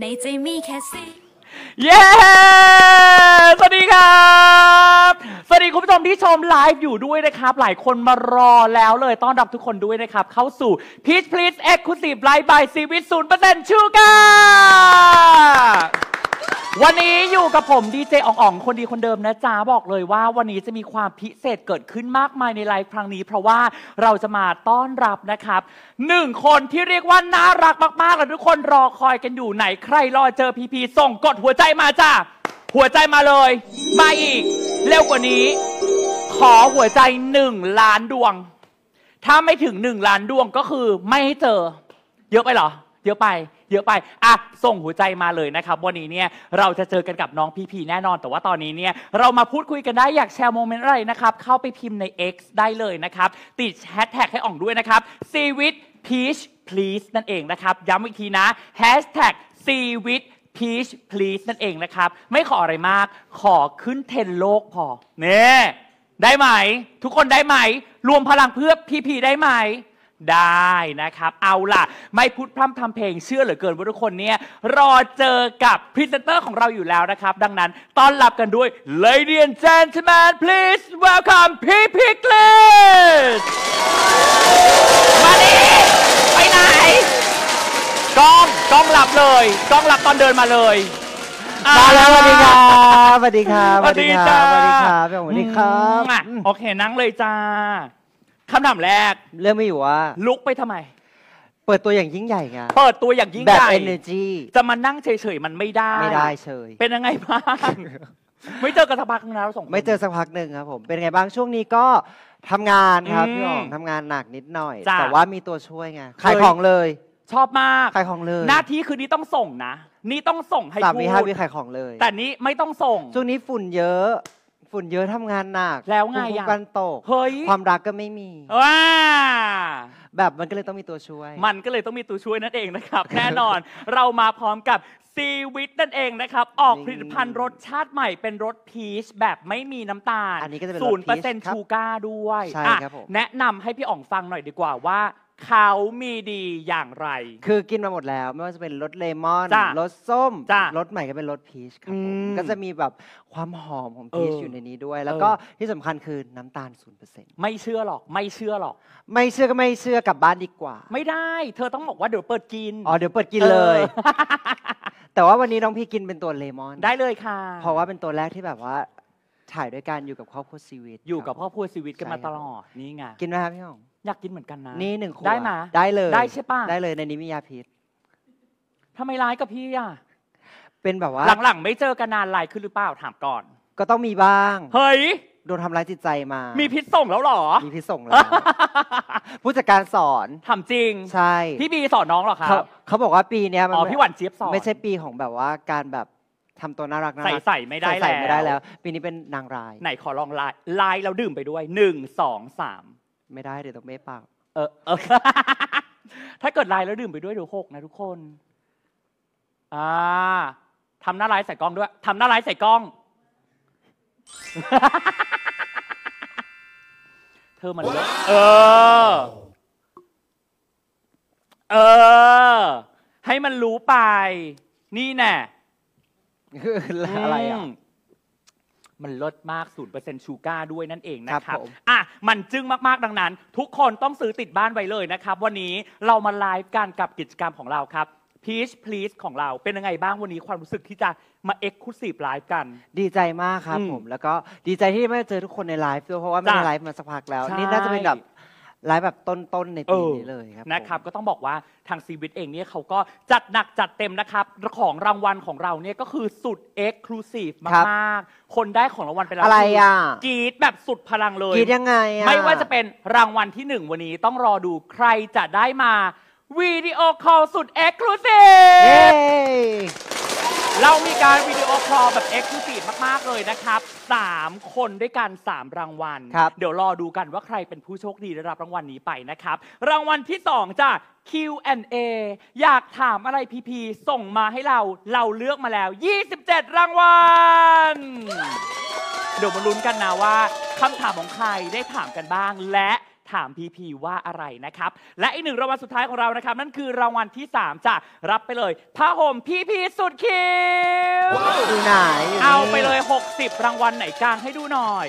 ในเจมีแคสซี่เย้ สวัสดีครับ สวัสดีคุณผู้ชมที่ชมไลฟ์อยู่ด้วยนะครับ หลายคนมารอแล้วเลยต้อนรับทุกคนด้วยนะครับ เข้าสู่ Peach Please Exclusive Live by c i วิตศูนย์เปอร์เซ็นต์ชูการ์วันนี้อยู่กับผมดีเจอ่องๆคนดีคนเดิมนะจ๊ะ บอกเลยว่าวันนี้จะมีความพิเศษเกิดขึ้นมากมายในไลฟ์ครั้งนี้ เพราะว่าเราจะมาต้อนรับนะครับหนึ่งคนที่เรียกว่าน่ารักมากๆและทุกคนรอคอยกันอยู่ไหนใครรอเจอพีพีส่งกดหัวใจมาจ้าหัวใจมาเลย มาอีก เร็วกว่านี้ ขอหัวใจหนึ่งล้านดวง ถ้าไม่ถึงหนึ่งล้านดวงก็คือ ไม่ให้เจอเยอะไปเหรอเยอะไปเยอะไป อ่ะ ส่งหัวใจมาเลยนะครับวันนี้เนี่ยเราจะเจอกันกับน้องพีพีแน่นอน แต่ว่าตอนนี้เนี่ยเรามาพูดคุยกันได้ อยากแชร์โมเมนต์อะไรนะครับ เข้าไปพิมพ์ใน X ได้เลยนะครับ ติดแฮชแท็กให้อ่องด้วยนะครับซีวิตพีช please นั่นเองนะครับ ย้ำอีกทีนะแฮชแท็กซีวิต peach please นั่นเองนะครับ ไม่ขออะไรมาก ขอขึ้นเทรนโลกพอเนี่ยได้ไหม ทุกคนได้ไหมรวมพลังเพื่อพีพีได้ไหมได้นะครับ เอาล่ะ ไม่พูดพร่ำทำเพลงเชื่อเหลือเกินว่าทุกคนเนี่ยรอเจอกับพรีเซนเตอร์ของเราอยู่แล้วนะครับ ดังนั้นตอนรับกันด้วย Lady and Gentlemen please welcome พี่พิกลิสมาดิไปไหนกล้องกล้องหลับเลยกล้องหลับตอนเดินมาเลย มาแล้วสวัสดีครับสวัสดีครับสวัสดีครับสวัสดีครับสวัสดีครับโอเค นั่งเลยจ้าคำถามแรกเรื่องไม่อยู่ว่าลุกไปทำไม เปิดตัวอย่างยิ่งใหญ่ไงเปิดตัวอย่างยิ่งแบบใหญ่อร์จีจะมานั่งเฉยๆมันไม่ได้ไม่ได้เฉย เป็นยังไงบ้างไม่เจอกันสักพักนึงแล้วสองคนไม่เจอสักพักหนึ่งครับผมเป็นไงบ้างช่วงนี้ก็ทำงานครับพี่อ๋องทำงานหนักนิดหน่อยแต่ว่ามีตัวช่วยไงขายของเลย ชอบมากขายของเลย หน้าที่คือนี้ต้องส่งนะนี่ต้องส่งให้พสามีวิห้าวิขายของเลย แต่นี้ไม่ต้องส่งช่วงนี้ฝุ่นเยอะฝุ่นเยอะทำงานหนักแล้วไงคุ้มกันตกเฮ้ยความรักก็ไม่มีว้า แบบมันก็เลยต้องมีตัวช่วย มันก็เลยต้องมีตัวช่วยนั่นเองนะครับ แน่นอน เรามาพร้อมกับซีวิตนั่นเองนะครับ ออกผลิตภัณฑ์รสชาติใหม่เป็นรสพีชแบบไม่มีน้ำตาลอันนี้ก็จะเป็นรสศูนย์เปอร์เซ็นต์ชูการ์ด้วยใช่ครับผมแนะนำให้พี่อ่องฟังหน่อยดีกว่าว่าเขามีดีอย่างไร คือกินมาหมดแล้ว ไม่ว่าจะเป็นรสเลมอน รสส้ม รสใหม่ก็เป็นรสพีชครับผมก็จะมีแบบความหอมของพีชอยู่ในนี้ด้วย แล้วก็ที่สำคัญคือน้ำตาลศูน์เเปอรซ็์ไม่เชื่อหรอก ไม่เชื่อหรอก ไม่เชื่อก็ไม่เชื่อกลับบ้านดีกว่า ไม่ได้เธอต้องบอกว่าเดี๋ยวเปิดกิน อ๋อเดี๋ยวเปิดกินเลย แต่ว่าวันนี้น้องพี่กินเป็นตัวเลมอนได้เลยค่ะ เพราะว่าเป็นตัวแรกที่แบบว่า ถ่ายด้วยกันอยู่กับครอบครัวชีวิต อยู่กับคพ่อรัวพูดชีวิตกันมาตลอดนี่ไง กินไหมครับพี่หองอยากกินเหมือนกันนะนี่หนึ่งขวดได้มาได้เลยได้ใช่ป่ะได้เลยในนี้มียาพิษทำไมร้ายกับพี่อ่ะ เป็นแบบว่าหลังๆ ไม่เจอกันนานลายขึ้นหรือเปล่าถามก่อน ก็ต้องมีบ้าง เฮ้ย โดนทำร้ายจิตใจมา มีพิษส่งแล้วหรอมีพิษส่งแล้วผู้จัดการสอนทำจริงใช่ พี่บีสอนน้องหรอครับ เขาบอกว่าปีนี้ยอ๋อพี่หวันเจี๊ยบสอนไม่ใช่ปีของแบบว่า การแบบทำตัวน่ารักน่ารักใส่ใส่ไม่ได้แล้วปีนี้เป็นนางร้าย ไหนขอลองลายลายเราดื่มไปด้วยหนึ่งสองสามไม่ได้เดี๋ยวต้องเม่เปล่าเออเออ ถ้าเกิดไลน์แล้วดื่มไปด้วยเดี๋ยวหกนะ ทุกคน อ่าทำหน้าไลน์ใส่กล้องด้วย ทำหน้าไลน์ใส่กล้อง เธอมันเออ เออ ให้มันรู้ไป นี่แน่อะไรอ่ะมันลดมาก0%ชูการ์ด้วยนั่นเองนะครัรับผมอ่ะ มันจึ้งมากๆดังนั้น ทุกคนต้องซื้อติดบ้านไว้เลยนะครับวันนี้เรามาไลฟ์กันกับกิจกรรมของเราครับ Peach Please ของเราเป็นยังไงบ้างวันนี้ความรู้สึกที่จะมาเกซ์คลูซีฟไลฟ์กัน ดีใจมากครับมผมแล้วก็ดีใจที่ได้มาเจอทุกคนในไลฟ์ด้วยเพราะว่าไม่ได้ไลฟ์มาสักพักแล้วนี่น่าจะเป็นแบบไลายแบบต้นๆในปีนี้เลยครับนะครับ ก็ต้องบอกว่าทางซีวิตเองเนี่ยเขาก็จัดหนักจัดเต็มนะครับ ของรางวัลของเราเนี่ยก็คือสุดเอ็กซ์คลูซีฟมากๆคนได้ของรางวัลเป็นอะไรอ่ะกีดแบบสุดพลังเลยกีดยังไงไม่ว่าจะเป็นรางวัลที่หนึ่งวันนี้ต้องรอดูใครจะได้มา วิดีโอคอลสุดเอ็กซ์คลูซีฟเรามีการวิดีโอคอลแบบเอ็กซ์คลูซีฟมาก ๆ เลยนะครับ สามคนด้วยกันสามรางวัล เดี๋ยวรอดูกันว่าใครเป็นผู้โชคดีได้รับรางวัลนี้ไปนะครับ รางวัลที่สองจ้ะ Q&A อยากถามอะไรพีพีส่งมาให้เรา เราเลือกมาแล้ว 27 รางวัล เดี๋ยวมาลุ้นกันนะว่าคำถามของใครได้ถามกันบ้างและถามพีพีว่าอะไรนะครับ และอีกหนึ่งรางวัลสุดท้ายของเรานะครับ นั่นคือรางวัลที่3จะรับไปเลยผ้าห่มพีพีสุดคิ้วอยูไหนเอาไปเลย60รางวัลไหนกลางให้ดูหน่อย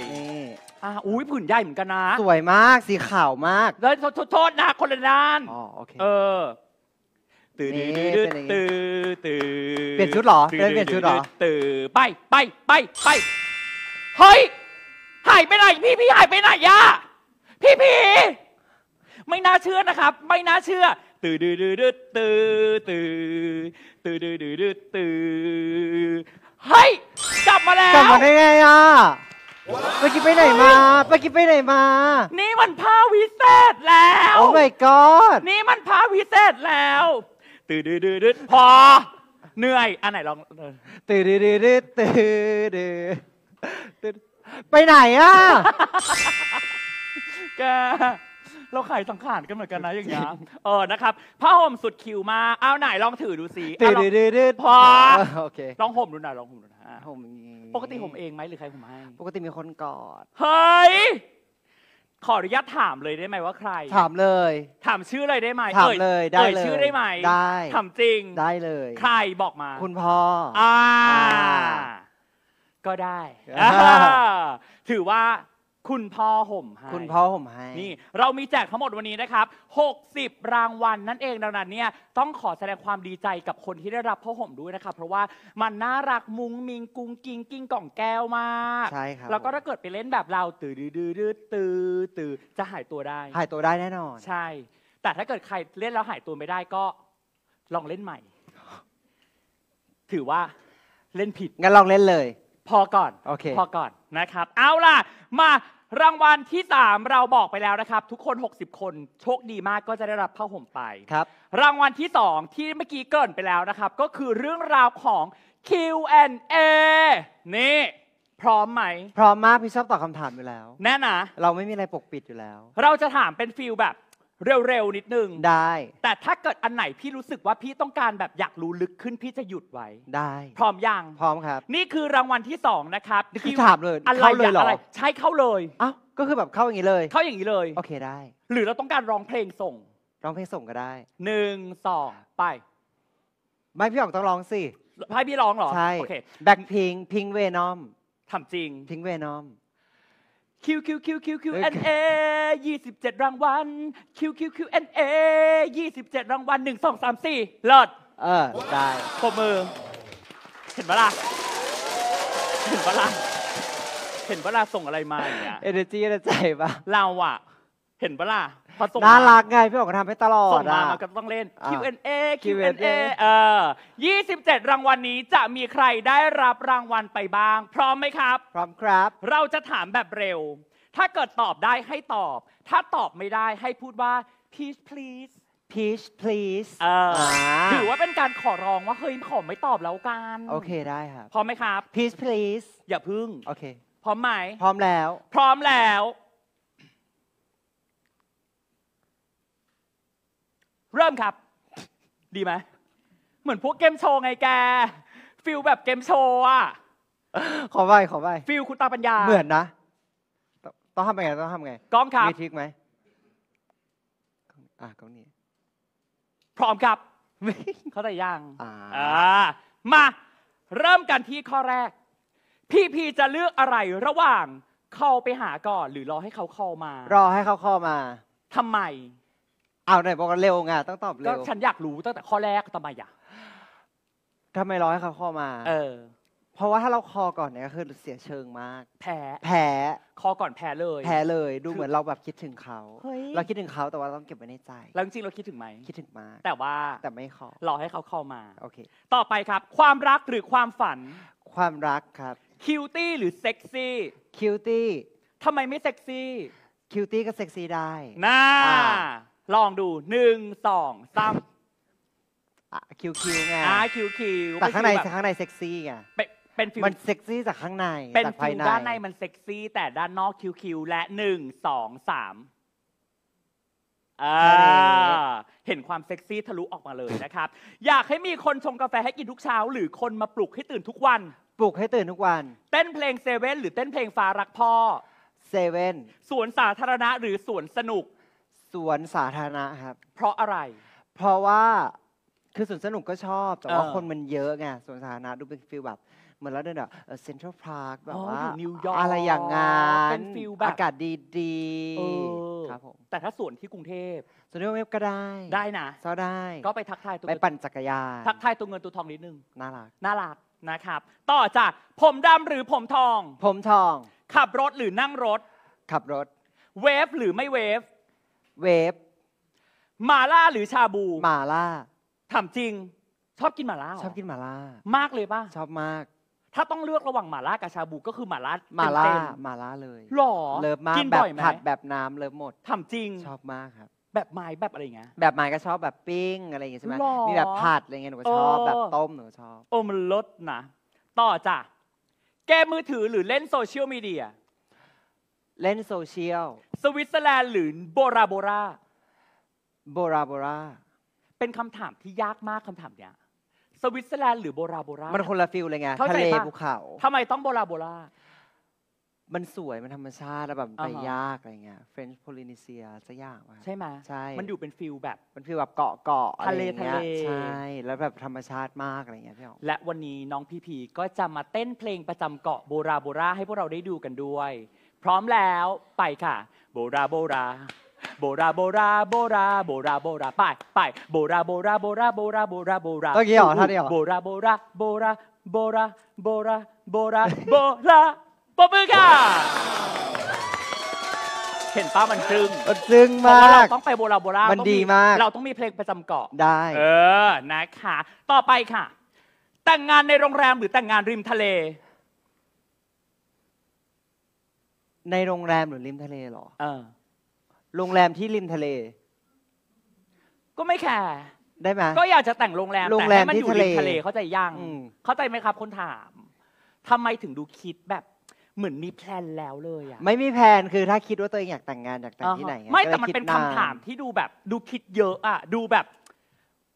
อ่าอุ้ยผืนใหญ่เหมือนกันนะสวยมากสีขาวมากแล้วโทษนะคนละด้านอ๋อโอเคเออตื่นตื่นตื่นตื่นเปลี่ยนชุดหรอเปลี่ยนชุดหรอตื่นไปไปไปไปเฮ้ยหายไปไหนพี่พี่หายไปไหนย่าพี่ผีไม่น่าเชื่อนะครับ ไม่น่าเชื่อตื่ดืดืดตื่ตื่ตื่ดืดืดตื่เฮ้ยกลับมาแล้วกลับมาได้ไงอ่ะไปกินไปไหนมาไปกินไปไหนมา นี่มันพาวิเศษแล้วโอ้ my god นี่มันพาวิเศษแล้วตื่ดืดืดพอเหนื่อย อันไหนลองตื่ดืดืดตื่ดืไปไหนอ่ะแกเราขายสังขารกันเหมือนกันนะอย่างเงี้ยเออนะครับผ้าห่มสุดคิวมาเอาไหนลองถือดูสิต่ะลดดีพอโอเคลองห่มดูหน่อยลองห่มดูนะผย่าีปกติห่มเองไหมหรือใครห่มให้ปกติมีคนกอดเฮ้ยขออนุญาตถามเลยได้ไหมว่าใคร ถามเลย ถามชื่อเลยได้ไหมถามเลยได้เลยชื่อได้ไหมได้ถามจริงได้เลยใครบอกมา คุณพ่ออ่าก็ได้ถือว่าคุณพ่อห่มให้คุณพ่อห่มให้นี่ เรามีแจกทั้งหมดวันนี้นะครับ 60 รางวัลนั่นเองดังนั้นเนี่ย ต้องขอแสดงความดีใจกับคนที่ได้รับพ่อห่มด้วยนะครับเพราะว่ามันน่ารักมุ้งมิงกุ้งกิ้งกิ้งกล่องแก้วมากใช่ครับแล้วก็ถ้าเกิดไปเล่นแบบเราตื่อดื้อดื้อดตื่อตื่อจะหายตัวได้ หายตัวได้แน่นอนใช่ แต่ถ้าเกิดใครเล่นแล้วหายตัวไม่ได้ก็ลองเล่นใหม่ ถือว่าเล่นผิดงั้นลองเล่นเลย พอก่อนโอเค พอก่อนนะครับเอาล่ะมารางวัลที่3เราบอกไปแล้วนะครับทุกคน 60 คนโชคดีมากก็จะได้รับผ้าห่มไปครับรางวัลที่ 2 ที่เมื่อกี้เกินไปแล้วนะครับก็คือเรื่องราวของ Q&A นี่พร้อมไหม พร้อมมากพี่ชอบตอบคำถามอยู่แล้วแน่นะ เราไม่มีอะไรปกปิดอยู่แล้ว เราจะถามเป็นฟิลแบบเร็วๆนิดนึงได้ แต่ถ้าเกิดอันไหนพี่รู้สึกว่าพี่ต้องการแบบอยากรู้ลึกขึ้นพี่จะหยุดไว้ได้ พร้อมยังพร้อมครับ นี่คือรางวัลที่สองนะครับี่คือถามเลยอะไรเาลยหรอะไใช่เข้าเลยเอ้าก็คือแบบเข้าอย่างนี้เลย เข้าอย่างนี้เลยโอเคได้ หรือเราต้องการร้องเพลงส่ง ร้องเพลงส่งก็ได้หนึ่งสองไป ไม่พี่อ๋องต้องร้องสิพายพี่ร้องหรอใช่โอเคแบ็คพิง พิงเวนอมทำจริงพิงเวนอม Q Q Q Q Q N A 27ยี่สิบเจ็ดรางวัล Q Q Q N A 27ยี่สิบเจ็ดรางวัลหนึ่งสองสามสี่เลิศเออได้ปมมือ เห็นปะล่ะ เห็นปะล่ะเห็นปะล่ะส่งอะไรมาอย่างเงี้ยเอเนจีอะไรใจปะ เราอะเห็นปะล่ะน่ารักไงพี่บอกก็ทำให้ตลอดส่งมาเหมอนก็ต้องเล่น Q&A Q&A เออ27รางวัลนี้จะมีใครได้รับรางวัลไปบ้าง พร้อมไหมครับ พร้อมครับ เราจะถามแบบเร็ว ถ้าเกิดตอบได้ให้ตอบ ถ้าตอบไม่ได้ให้พูดว่า please please p l e a s e please เอออถือว่าเป็นการขอร้องว่าเฮ้ยขอไม่ตอบแล้วกันโอเคได้ครับพร้อมไหมครับ p l e a s e please อย่าพึ่งโอเค พร้อมไหมพร้อมแล้ว พร้อมแล้วเริ่มครับ ดีไหม เหมือนพวกเกมโชว์ไงแก ฟิลแบบเกมโชว์อ่ะ ขอใบขอใบฟิลคุณตาปัญญา เหมือนนะ ต้องทำไงต้องทำไงกล้องครับมีทิกไหมอ่ะกล้องนี้พร้อมครับ เขาได้ยังอ่า มา เริ่มกันที่ข้อแรก พี่พีจะเลือกอะไร ระหว่างเข้าไปหาก่อนหรือรอให้เขาเข้ามา รอให้เขาเข้ามาทำไมเอาไหนบอกกันเร็วไงต้องตอบเร็วฉันอยากรู้ตั้งแต่ข้อแรกทำไมอะทำไมรอให้เขา้อมาเออเพราะว่าถ้าเราคอก่อนเนี่ยก็คือเสียเชิงมาก แพ้แพ้คอก่อนแพ้เลย แพ้เลยดูเหมือนเราแบบคิดถึงเขา เราคิดถึงเขาแต่ว่าต้องเก็บไว้ในใจ แล้วจริงเราคิดถึงไหมคิดถึงมากแต่ว่า แต่ไม่คอรอให้เขาเข้ามา โอเค ต่อไปครับ ความรักหรือความฝัน ความรักครับ คิวตี้หรือเซ็กซี่ คิวตี้ทำไมไม่เซ็กซี่ คิวตี้ก็เซ็กซี่ได้น่าลองดูหนึ่งสองสามคิวคิวไงอ่าคิวคิวแต่ข้างในข้างในเซ็กซี่ไงเป็นิมันเซ็กซี่จากข้างในเป็นฟิลด้านในมันเซ็กซี่แต่ด้านนอกคิวคิวและหนึ่งสองสามอ่าเห็นความเซ็กซี่ทะลุออกมาเลยนะครับอยากให้มีคนชงกาแฟให้กินทุกเช้า หรือคนมาปลุกให้ตื่นทุกวัน ปลุกให้ตื่นทุกวัน เต้นเพลงเซเว่นหรือเต้นเพลงฟ้ารักพ่อเซเว่นสวนสาธารณะหรือสวนสนุกสวนสาธารณะครับเพราะอะไร เพราะว่าคือสวนสนุกก็ชอบแต่ว่าคนมันเยอะไงสวนสาธารณะดูเป็นฟิลแบบเหมือนเราเดินแบบเซ็นทรัลพาร์คแบบว่าออะไรอย่างงานนแบบอากาศดีๆครับผมแต่ถ้าสวนที่กรุงเทพสวนเว็ก็ได้ได้นะก็ได้ก็ไปทักทายตัวไปปั่นจักรยานทักทายตัวเงินตัวทองนิดนึงน่ารักน่ารักนะครับ ต่อจากผมดำหรือผมทอง ผมทอง ขับรถหรือนั่งรถ ขับรถเวฟหรือไม่เวฟเวฟหมาล่าหรือชาบูหมาล่าถามจริง ชอบกินหมาล่าหรชอบกินหมาล่ามากเลยป่ะชอบมาก ถ้าต้องเลือกระหว่างหมาล่ากับชาบูก็คือหมาล่ามาล่าเต็มหมาล่าเลยๆหรอเลิฟมากกินแบบ่อยไหมผัดแบบน้ำเลิฟหมดถามจริงชอบมากครับแบบไม้แบบอะไรเงี้ยแบบไม้ก็ชอบแบบปิ้ง อะไรเงี้ยใช่ไหมมีแบบผัดอะไรเงี้ยหนูก็ชอบแบบต้มหนูก็ชอบโอ้มันลดนะ ต่อจ้ะแกมือถือ หรือเล่นโซเชียลมีเดียเล่นโซเชียลสวิตเซอร์แลนด์หรือโบราโบราโบราโบราเป็นคำถามที่ยากมากคำถามเนี้ยสวิตเซอร์แลนด์หรือโบราโบรามันคนละฟิลเลยไงทะเลภูเขาทำไมต้องโบราโบรามันสวยมันธรรมชาติแล้วแบบไปยากอะไรเงี้ยเฟรนช์โพลินีเซียจะยากใช่ไหมใช่มันอยู่เป็นฟิลแบบ มันฟิลแบบเกาะเกาะทะเลทะเลใช่ แล้วแบบธรรมชาติมากอะไรเงี้ยพี่อ๋องและวันนี้น้องพีพีก็จะมาเต้นเพลงประจำเกาะโบราโบราให้พวกเราได้ดูกันด้วยพร้อมแล้วไปค่ะ โบราโบรา โบราโบราโบราโบราโบราไปไปโบราโบราโบราโบราโบราโบราต้องเกี่ยวท่าเียวโบราโบราโบราโบราโบราโบราโบราปมือค่ะเห็นป้ามันซึ้งมันซึ้งเพราะมาเราต้องไปโบราโบรามันดีมากเราต้องมีเพลงประจำเกาะได้ เออนะคะต่อไปค่ะ แต่งงานในโรงแรมหรือแต่งงานริมทะเลในโรงแรมหรือริมทะเลเหรอเออ โรงแรมที่ริมทะเล ก็ไม่แคร์ได้ไหมก็อยากจะแต่งโรงแรมโรงแรมที่ริมทะเล เข้าใจยัง เข้าใจไหมครับคนถามทำไมถึงดูคิดแบบ เหมือนมีแพลนแล้วเลยอะ ไม่มีแผนคือ ถ้าคิดว่าตัวเองอยากแต่งงานอยากแต่งที่ไหน ไม่แต่มันเป็นคำถามที่ดูแบบ ดูคิดเยอะอะดูแบบ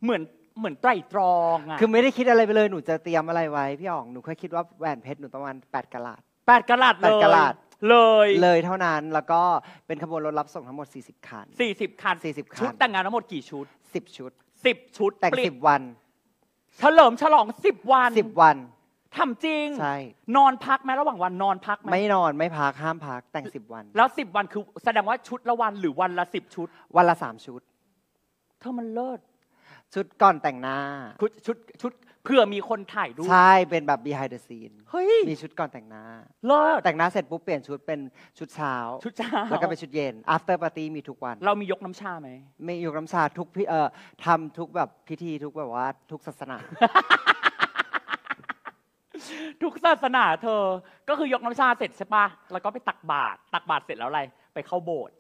เหมือนเหมือนไตรตรองอะคือไม่ได้คิดอะไรไปเลยหนูจะเตรียมอะไรไว้พี่อ๋อง หนูแค่คิดว่าแหวนเพชรหนูประมาณแปดกะลัดแปดกะลัดแปเลดยกะลัดเลย เลยเท่านั้น แล้วก็เป็นขบวนรถรับส่งทั้งหมด40คัน40คัน40คัน ชุด แต่งงานทั้งหมดกี่ชุด10ชุด10ชุดแต่ง10วันเฉลิมฉลอง10วัน10วัน ทำจริง ใช่ นอนพักไหมระหว่างวันนอนพักไหมไม่นอนไม่พักห้ามพักแต่ง10วัน แล้ว10วันคือแสดงว่าชุดละวันหรือวันละ10ชุด วันละ3ชุดเธอมันเลิศ ชุดก่อนแต่งหน้า ชุดชุดชุดเพื่อมีคนถ่ายรูปใช่เป็นแบบ behind the scene มีชุดก่อนแต่งหน้าเลิศแต่งหน้าเสร็จปุ๊บเปลี่ยนชุดเป็นชุดเช้าชุดเช้าแล้วก็เป็นชุดเย็น after party มีทุกวัน เรามียกน้ำชาไหมมียกน้ำชาทุกพิเอ่อทำทุกแบบพิธีทุกแบบว่า ทุกศาสนา ทุกศาสนาเธอก็คือยกน้ำชาเสร็จใช่ปะแล้วก็ไปตักบาตรตักบาตรเสร็จแล้วอะไรไปเข้าโบสถ์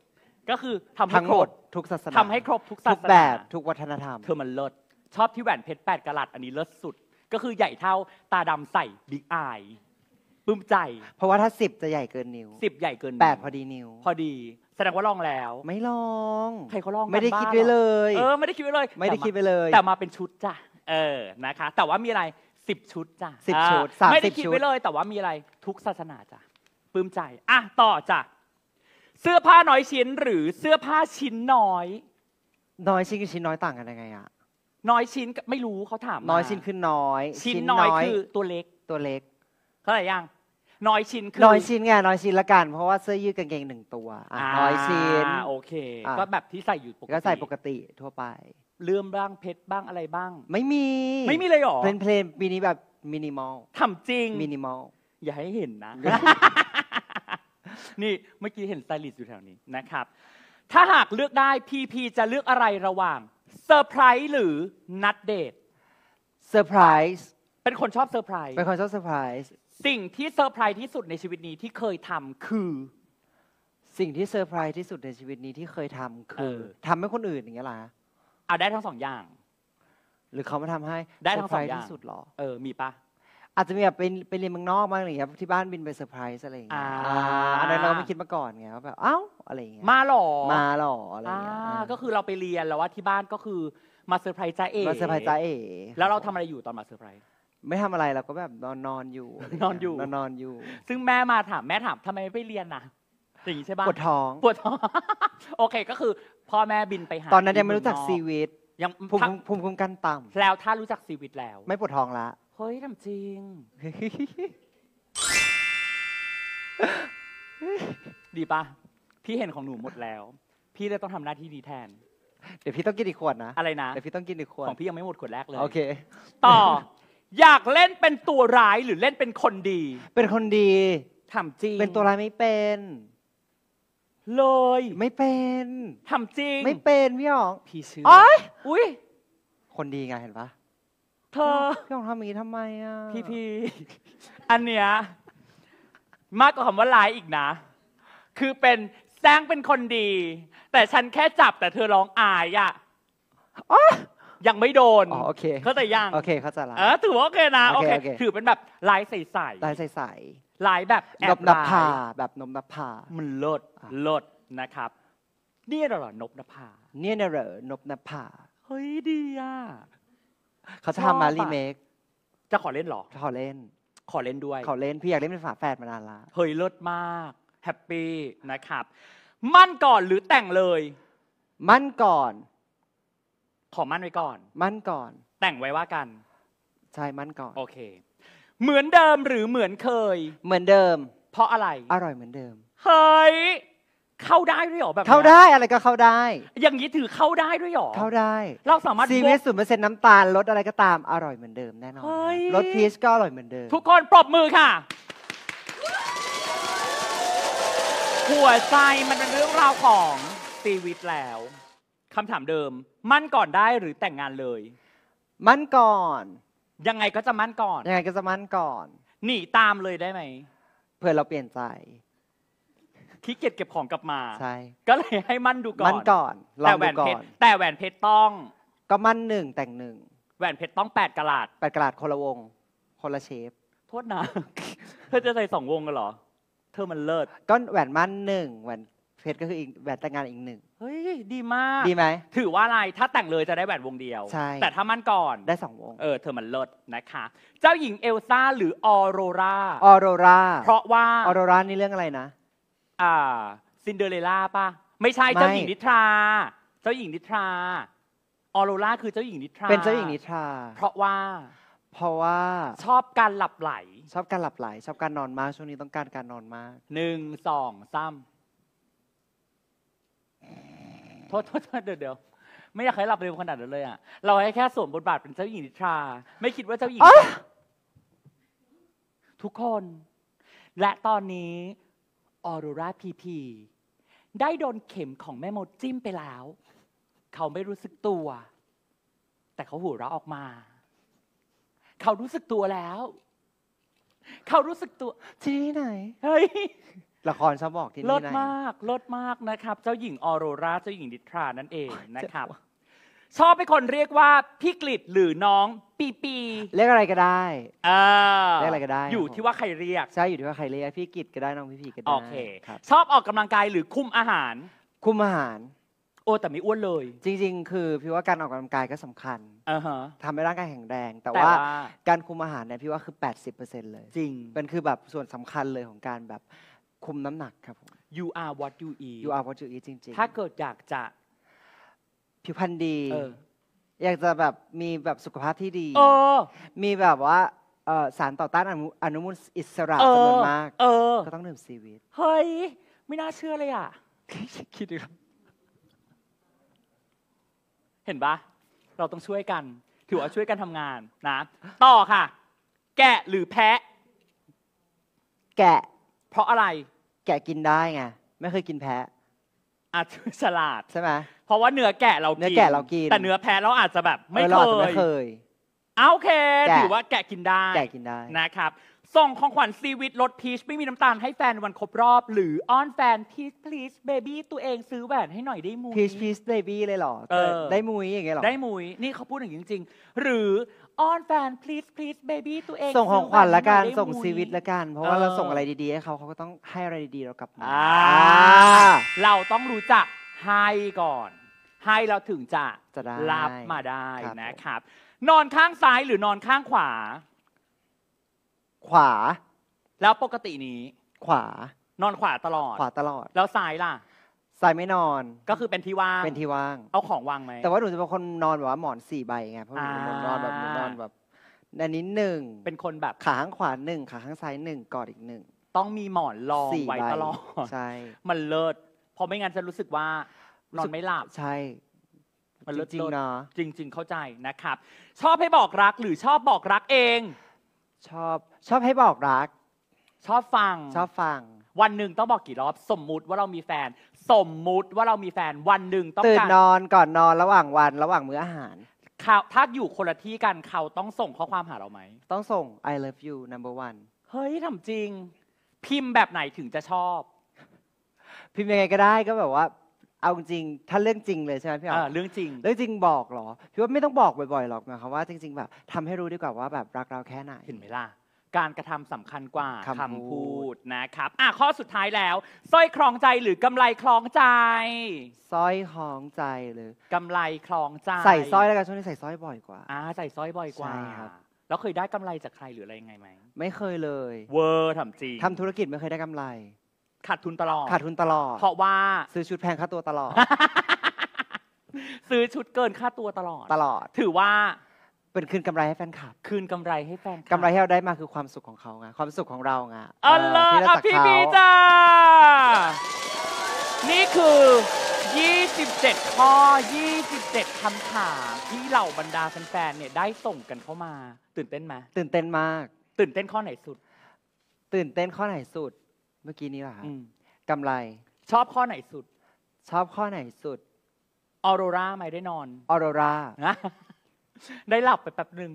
ก็คือทำให้ทั้งคหมรดบทุกศาสนาทำให้ครบทุกศาสนาทุกแบบทุกวัฒนธรรมเธอมันเลิศชอบที่แหวนเพชรแปดกะลัดอันนี้เลิศสุด ก็คือใหญ่เท่าตาดำใส่บิ๊กอายปลื้มใจ เพราะว่าถ้าสิบจะใหญ่เกินนิ้วสิบใหญ่เกินแปดพอดีนิ้วพอดีแสดงว่าลองแล้ว ไม่ลองใครเขาลอง ไม่ได้คิดไปเลย เออไม่ได้คิดไปเลย ไม่ได้คิดไปเลย แต่มาเป็นชุดจ้ะเออนะคะ แต่ว่ามีอะไรสิบชุดจ้ะสิบชุดสามไม่ได้คิดไปเลย แต่ว่ามีอะไรทุกศาสนาจ้ะปลื้มใจอ่ะต่อจ้ะเสื้อผ้าน้อยชิ้นหรือเสื้อผ้าชิ้นน้อย น้อยชิ้นกับชิ้นน้อยต่างกันยังไงอะน้อยชิ้นไม่รู้เขาถามมา น้อยชิ้นคือน้อย ชิ้นน้อยคือตัวเล็ก ตัวเล็ก เข้าใจยัง น้อยชิ้นคือ น้อยชิ้นไง น้อยชิ้นละกัน เพราะว่าเสื้อยืดกางเกงหนึ่งตัวน้อยชิ้นโอเค ก็แบบที่ใส่อยู่ปกติก็ใส่ปกติ ทั่วไปเลื่อมบ้างเพชรบ้างอะไรบ้าง ไม่มี ไม่มีเลยหรอเพลนเพลนปีนี้แบบมินิมอล ทำจริง มินิมอล อย่าให้เห็นนะ นี่เมื่อกี้เห็นสไตลิสต์อยู่แถวนี้นะครับ ถ้าหากเลือกได้พีพีจะเลือกอะไรระหว่างเซอร์ไพรส์หรือนัดเดทเซอร์ไพรส์เป็นคนชอบเซอร์ไพรส์เป็นคนชอบเซอร์ไพรส์สิ่งที่เซอร์ไพรส์ที่สุดในชีวิตนี้ที่เคยทำคือสิ่งที่เซอร์ไพรส์ที่สุดในชีวิตนี้ที่เคยทำาคืออทำให้คนอื่นอย่างเงี้ยล่ะเอาได้ทั้งสองอย่าง หรือเขามาทำให้ได้ทั้งสองร์ไพรส์อย่างที่สุดเหรอ เออมีปะอาจจะมีแบบไปไปเรียนเมืองนอกบ้างอะไรย่างที่บ้านบินไปเซอร์ไพรส์อะไรอย่างเงี้ยอ่าาันนั้นเราไม่คิดมาก่อนไงว่าแบบเอ้าอะไรอย่างเงี้ยมาหรอมาหรออะไรอย่างเงี้ยก็คือเราไปเรียนแล้วว่าที่บ้านก็คือมาเซอร์ไพรส์จ้าเอ๋มาเซอร์ไพรส์จ้าเอ๋แล้วเราทำอะไรอยู่ตอนมาเซอร์ไพรส์ไม่ทำอะไรเราก็แบบนอนนอนอยู่นอนอยู่นอนนอนอยู่ ซึ่งแม่มาถามแม่ถามทำไมไม่ไปเรียนน่ะสิ่งใช่ปะปวดท้องปวดท้องโอเค ก็คือพ่อแม่บินไปหาตอนนั้นยังไม่รู้จักีซีวิตยังภูมิภูมิคุ้มกันต่ำแล้วถ้ารู้จักซีวิตแล้ว ไม่ปวดท้องละเฮ้ยทำจริงดีปะ พี่เห็นของหนูหมดแล้ว พี่เลยต้องทำหน้าที่ดีแทน เดี๋ยวพี่ต้องกินอีกขวดนะ อะไรนะ เดี๋ยวพี่ต้องกินอีกขวด ของพี่ยังไม่หมดขวดแรกเลย โอเค ต่อ อยากเล่นเป็นตัวร้ายหรือเล่นเป็นคนดี เป็นคนดีทำจริง เป็นตัวร้ายไม่เป็น เลย ไม่เป็นทำจริง ไม่เป็นพี่ห๋องพี่เชื่อออุ้ยคนดีไงเห็นปะธอพี่องทำอย่างนี้ทำไมอ่ะพี่พีอันเนี้ยมากกว่าคำว่าลายอีกนะ คือเป็นแซงเป็นคนดี แต่ฉันแค่จับแต่เธอร้องอายอ่ะอยังไม่โดนอ๋อโอเคเข้าใจยังโอเคเข้าใจละ เออถือว่าโอเคนะโอเคโอเคถือเป็นแบบลายใสลายใสๆลายแบบแอนบนบาผาแบบนบนผามันลดลดนะครับนี่เหรอนบนภาเนี่ยนเหรอนบนภาเฮ้ยดีอ่ะเขาจะทำมารีเมค จะขอเล่นเหรอ ขอเล่น ขอเล่นด้วย ขอเล่น พี่อยากเล่นเป็นฝาแฝดมานานละเฮ้ยเลิศมาก แฮปปี้นะครับ มั่นก่อนหรือแต่งเลย มั่นก่อน ขอมั่นไว้ก่อน มั่นก่อน แต่งไว้ว่ากัน ใช่มั่นก่อน โอเค เหมือนเดิมหรือเหมือนเคย เหมือนเดิม เพราะอะไร อร่อยเหมือนเดิมเฮ้ยเข้าได้ด้วยหรอแบบเข้าได้อะไรก็เข้าได้ อย่างนี้ถือเข้าได้ด้วยหรอเข้าได้เราสามารถซีเวสศูนเปอร์เซ็นต์น้ำตาลลดอะไรก็ตามอร่อยเหมือนเดิมแน่นอนเฮรสพีชก็อร่อยเหมือนเดิมทุกคนปรบมือค่ะหัวใจมันเป็นเรื่องราวของชีวิตแล้วคำถามเดิม มั่นก่อนได้หรือแต่งงานเลย มั่นก่อน ยังไงก็จะมั่นก่อนยังไงก็จะมั่นก่อนหนีตามเลยได้ไหมเพื่อเราเปลี่ยนใจขี้เกียจเก็บของกลับมาใช่ก็เลยให้มั่นดูก่อนมั่นก่อน แต่แหวนเพชรแต่แหวนเพชรต้องก็มั่นหนึ่งแต่งหนึ่งแหวนเพชรต้องแปดกะลาดแปดกระดาษคนละวงคนละเชฟโทษนะเธอจะใส่สองวงกันเหรอ เธอมันเลิศก็แหวนมั่นหนึ่งแหวนเพชรก็คืออีกแหวนแต่งงานอีกหนึ่งเฮ้ยดีมากดีไหมถือว่าอะไรถ้าแต่งเลยจะได้แหวนวงเดียวใช่แต่ถ้ามั่นก่อนได้สองวงเออเธอมันเลิศนะคะ เจ้าหญิงเอลซ่าหรือออโรราออโรรา เพราะว่าออโรรานี่เรื่องอะไรนะอ่าซินเดอเรลล่าป่ะไม่ใช่เจ้าหญิงนิทราเจ้าหญิงนิทราออโรราคือเจ้าหญิงนิทราเป็นเจ้าหญิงนิทราเพราะว่า เพราะว่า ชอบการหลับไหล ชอบการหลับไหล ชอบการนอนมากช่วงนี้ต้องการการนอนมากหนึ่งสองสามโทษโทษโทษเดี๋ยวเดี๋ยวไม่อยากให้หลับเร็วขนาดนั้นเลยอ่ะเราให้แค่สวมบทบาทเป็นเจ้าหญิงนิทราไม่คิดว่าเจ้าหญิง ทุกคน และตอนนี้ออโรราพีพีได้โดนเข็มของแม่มดจิ้มไปแล้ว เขาไม่รู้สึกตัว แต่เขาหัวเราะออกมา เขารู้สึกตัวแล้ว เขารู้สึกตัวที่ไหน เฮ้ย ละครซะบอกที่นี่เลิไหนมาก ลดมากนะครับ เจ้าหญิงออโรราเจ้าหญิงดิทรานั่นเองนะครับชอบให้คนเรียกว่าพี่กฤตหรือน้องปีปีเรียกอะไรก็ได้เรียกอะไรก็ได้ อยู่ที่ว่าใครเรียก ใช่ อยู่ที่ว่าใครเรียกพี่กิตก็ได้น้องพี่พีก็ได้โอเคครับชอบออกกำลังกายหรือคุมอาหาร คุมอาหาร โอ้ แต่ไม่อ้วนเลย จริง ๆ คือพี่ว่าการออกกำลังกายก็สำคัญอ่าฮะทำให้ร่างกายแข็งแรงแต่แต่ว่าการคุมอาหารเนี่ยพี่ว่าคือ80%เลยจริงมันคือแบบส่วนสำคัญเลยของการแบบคุมน้ำหนักครับผม you are what you eat you are what you eat จริง ๆ ถ้าเกิดอยากจะผิวพรรณดีอยากจะแบบมีแบบสุขภาพที่ดีมีแบบว่าสารต่อต้านอนุมูลอิสระจำนวนมากก็ต้องดื่มซีวิตเฮ้ยไม่น่าเชื่อเลยอ่ะคิดดูเห็นปะเราต้องช่วยกัน ถือว่าช่วยกันทำงานนะ ต่อค่ะ แกะหรือแพะ แกะ เพราะอะไรแกะกินได้ไงไม่เคยกินแพะอาจฉลาดใช่ไหมเพราะว่าเนื้อแกะเรากินเนื้อแกะเรากินแต่เนื้อแพะเราอาจจะแบบไม่เคยไม่เคยเอาโอเคถือว่าแกะกินได้แกะกินได้นะครับ ส่งของขวัญซีวิตรสพีชไม่มีน้ำตาลให้แฟนวันครบรอบหรืออ้อนแฟนพีชพีชเบบี้ตัวเองซื้อแหวนให้หน่อยได้มุยพีชพีชเบบี้เลยหรอได้มุยอย่างเงี้ยหรอได้มุยนี่เขาพูดอย่างจริงๆ หรืออ้อนแฟน please please baby ตัวเอง ส่งของขวัญละกันส่งชีวิตละกันเพราะว่าเราส่งอะไรดีๆให้เขาเขาก็ต้องให้อะไรดีๆเรากลับมาเราต้องรู้จักให้ก่อนให้เราถึงจะจะได้รับมาได้นะครับ นอนข้างซ้ายหรือนอนข้างขวา ขวา แล้วปกตินี้ ขวานอนขวาตลอดขวาตลอดแล้วซ้ายล่ะซ้ายไม่นอนก็คือเป็นที่ว่างเป็นที่ว่างเอาของวางไหมแต่ว่าหนูจะเป็นคนนอนแบบว่าหมอนสี่ใบไงเพราะหนูนอนแบบนอนแบบอันนี้หนึ่งเป็นคนแบบขาข้างขวาหนึ่งขาข้างซ้ายหนึ่งกอดอีกหนึ่งต้องมีหมอนรองสี่ไว้ใบตลอดใช่มันเลิศพราะไม่งั้นจะรู้สึกว่านอนไม่หลับใช่มันจริงนะจริง ๆเข้าใจนะครับ ชอบให้บอกรักหรือชอบบอกรักเอง ชอบชอบให้บอกรัก ชอบฟัง ชอบฟัง วันหนึ่งต้องบอกกี่รอบ สมมุติว่าเรามีแฟน สมมุติว่าเรามีแฟนวันหนึ่งต้องตื่นการนอน ก่อนนอน ระหว่างวัน ระหว่างมื้ออาหารเขาถ้าอยู่คนละที่กันเขาต้องส่งข้อความหาเราไหมต้องส่ง I love you number one เฮ้ยทำจริง พิมพ์แบบไหนถึงจะชอบพิมพ์ยังไงก็ได้ก็แบบว่าเอาจริงถ้าเรื่องจริงเลยใช่ไหมพี่อ๋อเรื่องจริงเรื่องจริงบอกเหรอพี่ว่าไม่ต้องบอกบ่อยๆหรอกนะครับว่า จริง ๆ แบบทำให้รู้ดีกว่าว่าแบบรักเราแค่ไหนเห็นไหมล่ะ การกระทำสำคัญกว่าคำคำพูดนะครับอ่ะข้อสุดท้ายแล้วสร้อยคลองใจหรือกำไรคลองใจสร้อยคลองใจหรือกำไรคลองใจ ใส่สร้อยแล้วกันช่วงนี้ใส่สร้อยบ่อยกว่าอ่าใส่สร้อยบ่อยกว่าใช่ครับแล้วเคยได้กำไรจากใครหรืออะไรยังไงไหมไม่เคยเลยเวอร์ทำจริงทำธุรกิจไม่เคยได้กำไรขาดทุนตลอด ขาดทุนตลอดเพราะว่าซื้อชุดแพงค่าตัวตลอด ซื้อชุดเกินค่าตัวตลอด ตลอด ถือว่าเป็นคืนกำไรให้แฟนคลับ คืนกำไรให้แฟนกำไรที่เราได้มาคือความสุขของเขาไง ความสุขของเราไงอ๋อลอทีาพี่พบีจ้านี่คือ27ข้อ27คำถามที่เหล่าบรรดาแฟนๆ เนี่ย ได้ส่งกันเข้ามา ตื่นเต้นไหมตื่นเต้นมาก ตื่นเต้นข้อไหนสุด ตื่นเต้นข้อไหนสุดเมื่อกี้นี้เ่ะคะกำไร ชอบข้อไหนสุด ชอบข้อไหนสุด ออโรราไหมได้นอน ออโรรานะได้หลับไปแป๊บหนึ่ง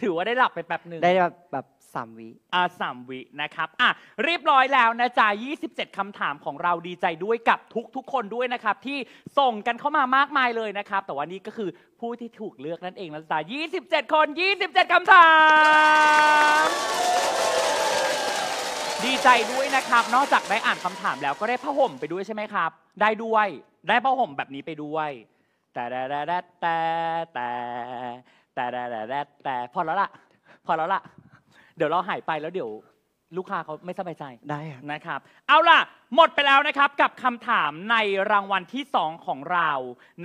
ถือว่าได้หลับไปแป๊บหนึ่ง ได้แบบแบบสามวิ อ่าสามวินะครับ อ่ะเรียบร้อยแล้วนะจ๊ะยี่สิบเจ็ดคำถามของเราดีใจด้วยกับทุกทุกคนด้วยนะครับ ที่ส่งกันเข้ามามากมายเลยนะครับ แต่ว่านี่ก็คือผู้ที่ถูกเลือกนั่นเองนะจ๊ะยี่สิบเจ็ดคนยี่สิบเจ็ดคำถามดีใจด้วยนะครับ นอกจากได้อ่านคำถามแล้วก็ได้ผ้าห่มไปด้วยใช่ไหมครับ ได้ด้วย ได้ผ้าห่มแบบนี้ไปด้วย แต่แต่แต่แต่แต่แต่แต่แต่แต่พอแล้วล่ะพอแล้วล่ะเดี๋ยวเราหายไปแล้วเดี๋ยวลูกค้าเขาไม่สบายใจได้นะครับ เอาล่ะ หมดไปแล้วนะครับ กับคำถามในรางวัลที่สองของเรา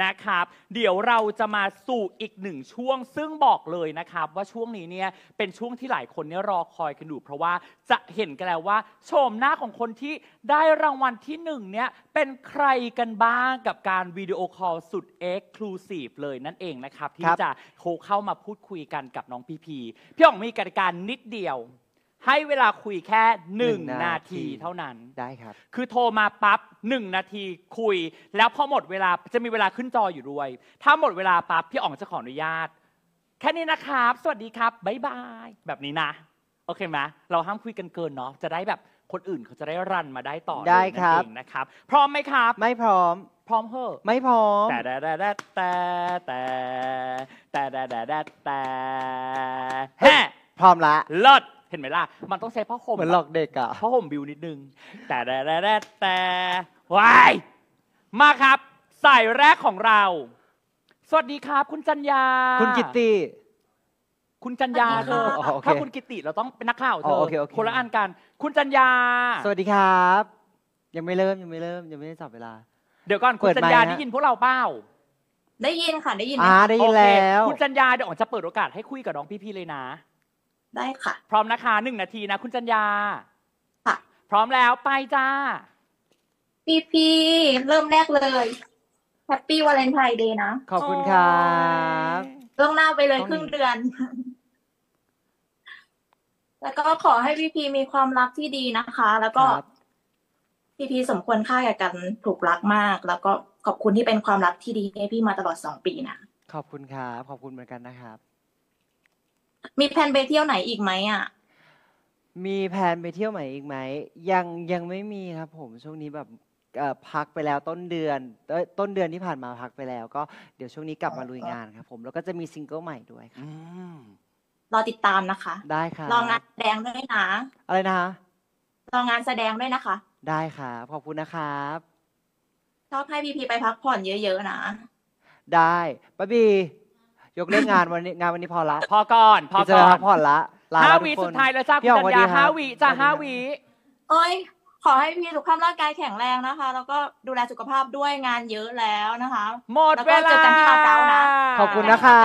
นะครับ เดี๋ยวเราจะมาสู่อีกหนึ่งช่วงซึ่งบอกเลยนะครับ ว่าช่วงนี้เนี่ยเป็นช่วงที่หลายคนเนี่ยรอคอยกันอยู่เพราะว่าจะเห็นกันแล้วว่าโฉมหน้าของคนที่ได้รางวัลที่หนึ่งเนี่ยเป็นใครกันบ้างกับการวิดีโอคอลสุดเอ็กซ์คลูซีฟเลยนั่นเองนะครับที่จะโทรเข้ามาพูดคุยกันกับน้องพีพีพี่อ๋องมีกิจการนิดเดียวให้เวลาคุยแค่1นนาทีเท่านั้น ได้ครับ คือโทรมาปั๊บ1นาทีคุย แล้วพอหมดเวลาจะมีเวลาขึ้นจออยู่ด้วยถ้าหมดเวลาปั๊บพี่อ๋องจะขออนุญาต แค่นี้นะครับ สวัสดีครับบ๊ายบายแบบนี้นะโอเคไหมเราห้ามคุยกันเกินเนาะจะได้แบบคนอื่นเขาจะได้รันมาได้ต่อได้ครับนะครับ พร้อมไหมครับ ไม่พร้อม พร้อมเหอะไม่พร้อมแต่แต่แต่แต่แต่แต่แต่แต่แต่แต่พร้อมละเลิศเห็นไหมล่ะ มันต้องใช้ผ้าห่มเหมือนหลอกเด็กอะผ้าห่มบิวนิดนึง แต่แต่แต่แต่วายมาครับสายแรกของเรา สวัสดีครับ คุณจันยาคุณกิตติคุณจันยาเธอถ้าคุณกิตติเราต้องเป็นนักข่าวเธอคนละอันกัน คุณจันยาสวัสดีครับ ยังไม่เริ่มยังไม่เริ่มยังไม่ได้จับเวลาเดี๋ยวก่อนคุณจันยาได้ยินพวกเราเปล่าได้ยินค่ะได้ยินอ่าได้ยินแล้ว คุณจันยาเดี๋ยวอ๋อจะเปิดโอกาสให้คุยกับน้องพี่ๆเลยนะได้ค่ะ พร้อมนะคะหนึ่งนาทีนะคุณจัญญาค่ะ พร้อมแล้วไปจ้าพีพีเริ่มแรกเลยแฮปปี้วาเลนไทน์เดย์นะขอบคุณครับล่วงหน้าไปเลยครึ่งเดือน แล้วก็ขอให้พีพีมีความรักที่ดีนะคะ แล้วก็พีพีสมควรค่ากกบการถูกรักมาก แล้วก็ขอบคุณที่เป็นความรักที่ดีให้พี่มาตลอดสองปีนะขอบคุณครับขอบคุณเหมือนกันนะครับมีแผนไปเที่ยวไหนอีกไหมอ่ะ มีแผนไปเที่ยวไหนอีกไหมยังยังไม่มีครับ ผมช่วงนี้แบบพักไปแล้วต้นเดือนต้นเดือนที่ผ่านมาพักไปแล้วก็เดี๋ยวช่วงนี้กลับมาลุยงานครับผมแล้วก็จะมีซิงเกิลใหม่ด้วยครับรอติดตามนะคะ ได้ครับรองานแสดงด้วยนะอะไรนะคะรองานแสดงด้วยนะคะ ได้ครับขอบคุณนะครับชอบให้พีพีไปพักผ่อนเยอะๆนะ ได้ป้าบียกเลิกงานวันนี้งานวันนี้พอละพอก่อนพอก่อนพอละลาห้าวีสุดท้ายแล้วจ้าคุณจันยาห้าวีจ้าห้าวีเอ้ยขอให้พี่สุขภาพร่างกายแข็งแรงนะคะแล้วก็ดูแลสุขภาพด้วยงานเยอะแล้วนะคะหมดเวลาเจอกันที่ลาเ้นะ ขอบคุณนะคะ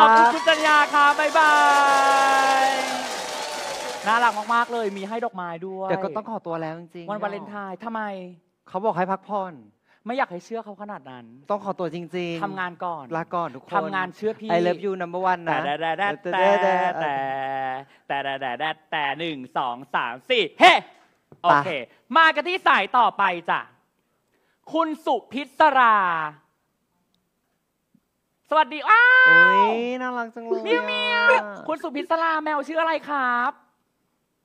ขอบคุณคุณจันยาค่ะบ๊ายบายน่ารักมากๆเลยมีให้ดอกไม้ด้วย แต่ก็ต้องขอตัวแล้วจริงๆวันวาเลนไทน์ทำไมเขาบอกให้พักผ่อนไม่อยากให้เชื่อเขาขนาดนั้น ต้องขอตัวจริง ๆ ทำงานก่อนลาก่อนทุกคน ทำงานเชื่อพี่ I love you number one นะ แต่แต่แต่แต่แต่แต่แต่แต่แต่หนึ่งสองสามสี่เฮ้ โอเค มากันที่สายต่อไปจ้ะคุณสุพิศรา สวัสดี อ้าวโอ้ยน่ารักจังเลยเมียวเมียวคุณสุพิศราแมวชื่ออะไรครับ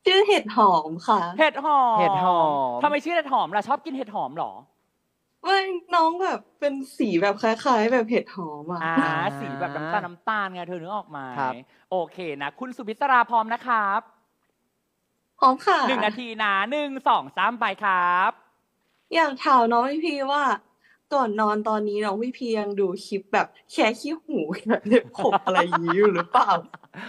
ชื่อเห็ดหอมค่ะ เห็ดหอม เห็ดหอม ทำไมชื่อเห็ดหอมล่ะชอบกินเห็ดหอมหรอไม่น้องแบบ เป็นสีแบบคล้าย ๆ แบบเห็ดหอมอ่ะสีแบบน้ำตาลน้ำตาลไงเธอนึกออกมาโอเคนะคุณสุพิศราพร้อมนะครับหอมค่ะหนึ่งนาทีนะหนึ่งสองสามไปครับอย่างถามน้องพี่พีว่าก่อนนอนตอนนี้น้องพี่พียังดูคลิปแบบแค่ขี้หูแบบเลบขบอะไรอยีู้่หรือเปล่า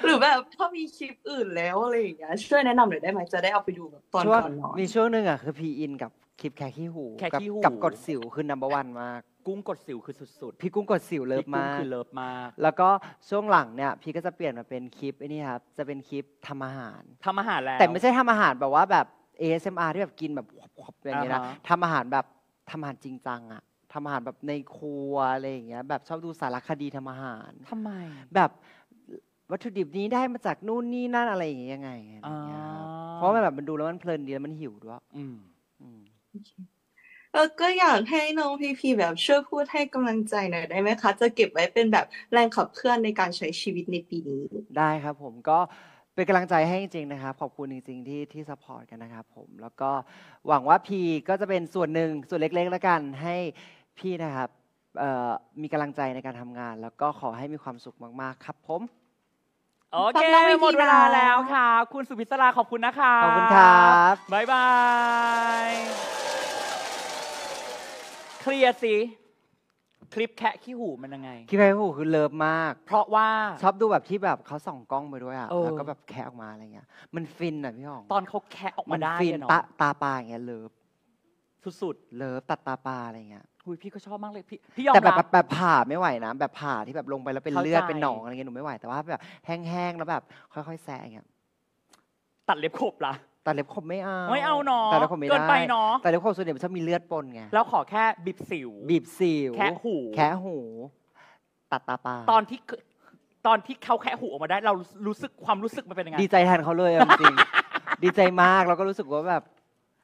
หรือแบบถ้ามีคลิปอื่นแล้วอะไรอย่างเงี้ยช่วยแนะนำหน่อยได้ไหมจะได้เอาไปดูแบบตอนก่อนนอนมีช่วงหนึ่งอ่ะคือพีอินกับคลิปแค่ขี้หูแค่กัขี้หูกับกดสิวคือนัมเบอร์วันมากกุ้งกดสิวคือสุด ๆ พี่กุ้งกดสิวเลิฟมากคือเลิฟมากแล้วก็ช่วงหลังเนี่ย พี่ก็จะเปลี่ยนมาเป็นคลิปไอ้นี่ครับจะเป็นคลิปทำอาหารทำอาหารแล้วแต่ไม่ใช่ทำอาหารแบบว่าแบบ ASMR ที่แบบกินแบบวบๆอย่างเงี้ยนะทำอาหารแบบทำอาหารจริงจังอะทำอาหารแบบในครัวอะไรอย่างเงี้ยแบบชอบดูสารคดีทำอาหารทำไมแบบวัตถุดิบนี้ได้มาจากนู่นนี่นั่นอะไรอย่างเงี้ยยังไงเียเพราะว่าแบบมันดูแล้วมันเพลินดีแล้วมันหิวด้วยอืเออก็อยากให้น้องพีพีแบบช่วยพูดให้กำลังใจหน่อยได้ไหมคะจะเก็บไว้เป็นแบบแรงขับเคลื่อนในการใช้ชีวิตในปีนี้ได้ครับผมก็เป็นกำลังใจให้จริงๆนะครับขอบคุณจริง ๆ ที่ที่สปอร์ตกันนะครับผม แล้วก็หวังว่าพีก็จะเป็นส่วนหนึ่งส่วนเล็กๆ แล้วกันให้พี่นะครับมีกำลังใจในการทำงาน แล้วก็ขอให้มีความสุขมากๆครับผมโอเคงนไม่หมดเวลาแล้วค่ะ คุณสุพิศราขอบคุณนะคะขอบคุณครับบ๊ายบายเคลียร์สิคลิปแคะขี้หูมันยังไงคิขี้หูคือเลิฟมาก เพราะว่าชอบดูแบบที่แบบเขาส่องกล้องไปด้วยอ่ะแล้วก็แบบแคะออกมาอะไรเงี้ย มันฟินอ่ะพี่หองตอนเขาแคะออกมาได้เนาะตาตาปลาอย่างเงี้ยเลิฟสุดๆเลิฟตัดตาปลาอะไรเงี้ยอหุยพี่ก็ชอบมากเลยพี่พี่ยอมแต่แบบแบบแบบผ่าไม่ไหวนะแบบผ่าที่แบบลงไปแล้วเป็นเลือดเป็นหนองอะไรเงี้ยหนูไม่ไหวแต่ว่าแบบแห้งๆแล้วแบบ ค่อยๆแซะอย่างเงี้ยตัดเล็บขบละตตดเล็บขมไม่เอาไม่เอาเนาะแต่เล็บขมไม่ได้เกินไปเนาะตเล็บขมส่วนใหญ่มันชอบมีเลือดปนไงเราขอแค่บีบสิว บีบสิวแค่หูแค่หูตัดตาปลาตอนที่ตอนที่เขาแค่หูออกมาได้ เรารู้สึกความรู้สึกมันเป็นยังไงดีใจแทนเขาเลยจริงดีใจมากเราก็รู้สึกว่าแบบ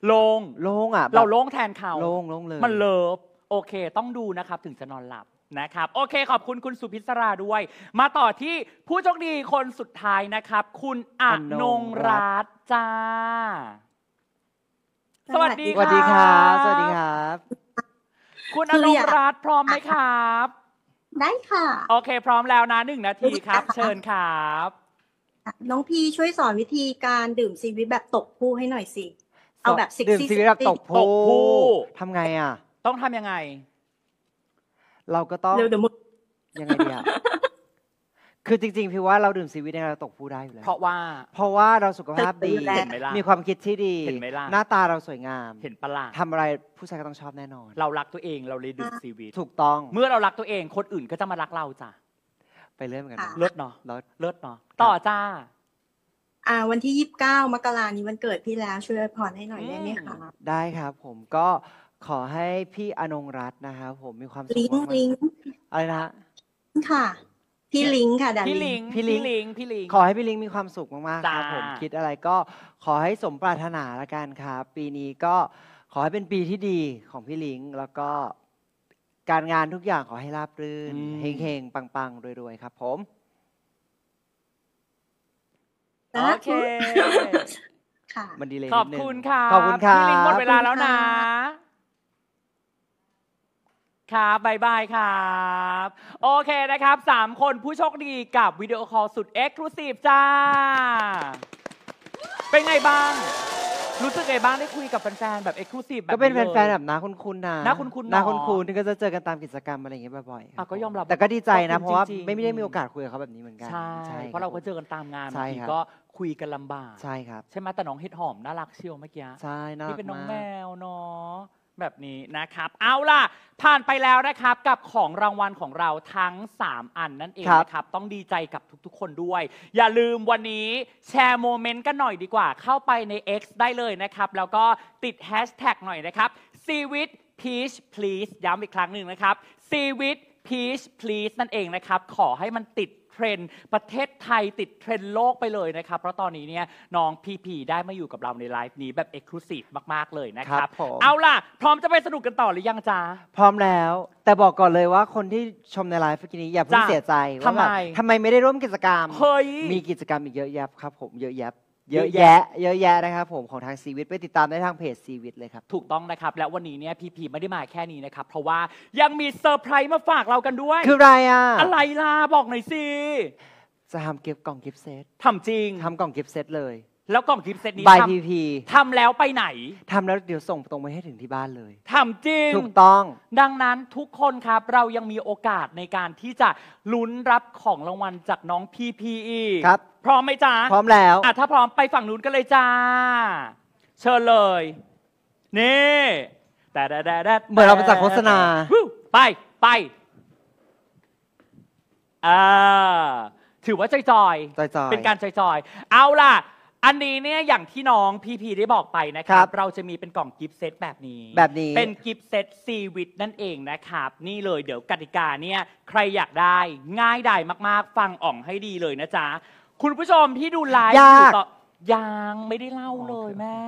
โล่งโล่งอ่ะ เราโล่งแทนเขาโล่งโล่งเลย มันเลิฟโอเค ต้องดูนะครับ ถึงจะนอนหลับนะครับโอเคขอบคุณคุณสุพิศราด้วย มาต่อที่ผู้โชคดีคนสุดท้ายนะครับ คุณอนงรัตน์จ้าสวัสดีสวัสดีครับสวัสดีครับ คุณอนงรัตน์พร้อมไหมครับได้ค่ะ โอเค พร้อมแล้วนะหนึ่งนาทีครับ เชิญครับน้องพีช่วยสอนวิธีการดื่มซีวิตแบบตกผู้ให้หน่อยสิเอาแบบซิกซี่ดื่มีวิตแบบตกผู้ทำไงอ่ะ ต้องทำยังไงเราก็ต้องเร็วเดี๋ยวมดยังไงดีอ่ะคือจริงๆ พี่ว่าเราดื่มซีวิตเนี่ยเราตกผู้ได้อยู่แล้วเพราะว่า เพราะว่าเราสุขภาพดีเห็นไหมล่ะมีความคิดที่ดีเห็นไหมล่ะหน้าตาเราสวยงาม เห็นปะล่ะทำอะไรผู้ชายก็ต้องชอบแน่นอน เรารักตัวเอง เราเลยดื่มซีวิตถูกต้อง เมื่อเรารักตัวเอง คนอื่นก็จะมารักเราจ้ะไปเริ่มกันเลิศเนาะเลิศเลิศเนาะต่อจ้าอ่าวันที่ยี่สิบเก้ามกรานี้วันเกิดพี่แล้วช่วยอวยพรให้หน่อยได้ไหมคะได้ครับผมก็ขอให้พี่อนงรัตน์นะครับผมมีความสุขมากลิงอะไรนะค่ะพี่ลิงค่ะดนพี่ลิงพี่พี่ลิงพี่ลิงขอให้พี่ลิงมีความสุขมากๆครับผมคิดอะไรก็ขอให้สมปรารถนาละกันครับปีนี้ก็ขอให้เป็นปีที่ดีของพี่ลิงแล้วก็การงานทุกอย่างขอให้ราบรื่นเฮงๆปังๆรวยๆครับผมโอเคค่ะมันดีเลยขอบคุณค่ะ ขอบคุณครับพี่ลิงหมดเวลาแล้วนะครับบายบายครับโอเคนะครับ3คนผู้โชคดีกับวิดีโอคอลสุดเอ็กซ์คลูซีฟจ้าเป็นไงบ้าง รู้สึกไงบ้างได้คุยกับแฟนๆแบบเอ็กซ์คลูซีฟแบบก็เป็นแฟนๆแบบน้าคุณคุณนะน้าคุณคุณน้าคุณคุณที่ก็จะเจอกันตามกิจกรรมอะไรอย่างเงี้ยบ่อยๆก็ยอมรับแต่ก็ดีใจนะเพราะว่าไม่ได้มีโอกาสคุยกับเขาแบบนี้เหมือนกันใช่เพราะเราก็เจอกันตามงานบางทีก็คุยกันลำบากใช่ครับใช่ไหมแต่น้องเห็ดหอมน่ารักเชียวเมื่อกี้ใช่น่ารักมากนี่เป็นน้องแมวเนาะแบบนี้นะครับ เอาล่ะ ผ่านไปแล้วนะครับ กับของรางวัลของเราทั้ง 3 อันนั่นเองนะครับ ต้องดีใจกับทุกๆคนด้วย อย่าลืมวันนี้แชร์โมเมนต์กันหน่อยดีกว่าเข้าไปใน X ได้เลยนะครับ แล้วก็ติดแฮชแท็กหน่อยนะครับซีวิต Peach please ย้ำอีกครั้งหนึ่งนะครับซีวิต Peach please นั่นเองนะครับ ขอให้มันติดเทรนด์ประเทศไทยติดเทรนด์โลกไปเลยนะครับเพราะตอนนี้เนี่ยน้องพีพีได้มาอยู่กับเราในไลฟ์นี้แบบเอกลูซีฟมากๆเลยนะครับรบเอาล่ะพร้อมจะไปสนุกกันต่อหรือยังจ๊ะพร้อมแล้ว แต่บอกก่อนเลยว่าคนที่ชมในไลฟ์เมื่อกี้นี้อย่าเพิ่งเสียใจว่าทำไมทำไมไม่ได้ร่วมกิจกรรมเฮ้ยมีกิจกรรมอีกเยอะแยะครับผมเยอะแยะเยอะแยะเยอะแยะนะครับผมของทางซีวิตไปติดตามได้ทางเพจซีวิตเลยครับ ถูกต้องนะครับ และวันนี้เนี่ยพีพีไม่ได้มาแค่นี้นะครับ เพราะว่ายังมีเซอร์ไพรส์มาฝากเรากันด้วย คืออะไรอ่ะ อะไรล่ะ บอกหน่อยสิจะทำเก็บกล่องกิฟเซตทำจริงทำกล่องกิฟเซตเลยแล้วกล่องกิฟต์เซตนี้ทำ ทำแล้วไปไหน ทำแล้วเดี๋ยวส่งตรงไปให้ถึงที่บ้านเลย ทำจริง ถูกต้อง ดังนั้นทุกคนครับเรายังมีโอกาสในการที่จะ ลุ้นรับของรางวัลจากน้องพีพีอีครับ พร้อมไหมจ๊ะพร้อมแล้วอ่ะถ้าพร้อมไปฝั่งนู้นกันเลยจ้า เชิญเลย นี่ แต่แต่แต่เหมือนเราไปจากโฆษณา ไป ไป อ่า ถือว่าจอยจอย เป็นการจอย เอาล่ะอันนี้เนี่ยอย่างที่น้องพีพีได้บอกไปนะครับรบเราจะมีเป็นกล่องกิฟต์เซตแบบนี้แบบนี้เป็นกิฟต์เซตซีวิตนั่นเองนะครับ นี่เลยเดี๋ยวกติกาเนี่ยใครอยากได้ ง่ายดายมาก ๆ ฟังอ่องให้ดีเลยนะจ๊ะคุณผู้ชมที่ดูไลฟ์อยู่ต่อยังไม่ได้เล่าเลยแม่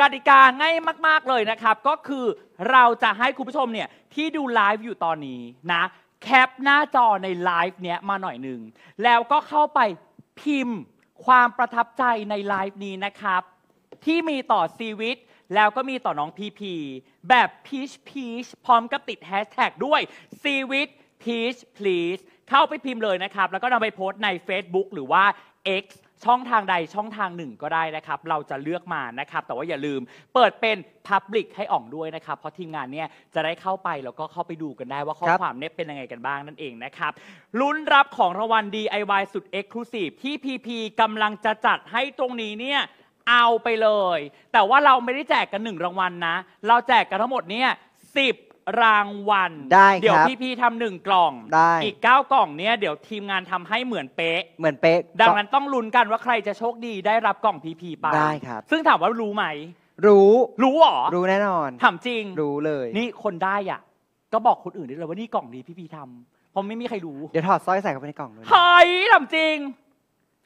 กติกาง่ายมาก ๆเลยนะครับ ก็คือเราจะให้คุณผู้ชมเนี่ยที่ดูไลฟ์อยู่ตอนนี้นะ แคปหน้าจอในไลฟ์เนี้ยมาหน่อยหนึ่งแล้วก็เข้าไปพิมพ์ความประทับใจในไลฟ์นี้นะครับ ที่มีต่อชีวิต แล้วก็มีต่อน้องพีพีแบบพีชพีชพร้อมกับติดแฮชแท็กด้วยชีวิตพีช please เข้าไปพิมพ์เลยนะครับ แล้วก็นำไปโพสต์ใน Facebook หรือว่า X ช่องทางใดช่องทางหนึ่งก็ได้นะครับเราจะเลือกมานะครับแต่ว่าอย่าลืมเปิดเป็น Public ให้อ่องด้วยนะครับ เพราะทีมงานเนี่ยจะได้เข้าไปแล้วก็เข้าไปดูกันได้ว่าข้อความเนี่ยเป็นยังไงกันบ้างนั่นเองนะครับลุ้นรับของรางวัล DIY สุด Exclusive ที่ PP กำลังจะจัดให้ตรงนี้เนี่ยเอาไปเลย แต่ว่าเราไม่ได้แจกกันหนึ่งรางวัลนะเราแจกกันทั้งหมดเนี่ย10รางวัลได้เดี๋ยวพี่ๆทำหนึ่งกล่องได้อีก9กล่องเนี้ยเดี๋ยวทีมงานทำให้เหมือนเป๊ะเหมือนเป๊ะดังนั้นต้องลุ้นกันว่าใครจะโชคดีได้รับกล่องพีพีไปได้ครับซึ่งถามว่ารู้ไหม รู้รู้หรอรู้แน่นอนถามจริงรู้เลย นี่คนได้อ่ะก็บอกคนอื่นได้เลยว่านี่กล่องนี้พี่พีทำเพราะไม่มีใครรู้เดี๋ยวถอดสร้อยใส่เข้าไปในกล่องเลยเฮ้ยถามจริง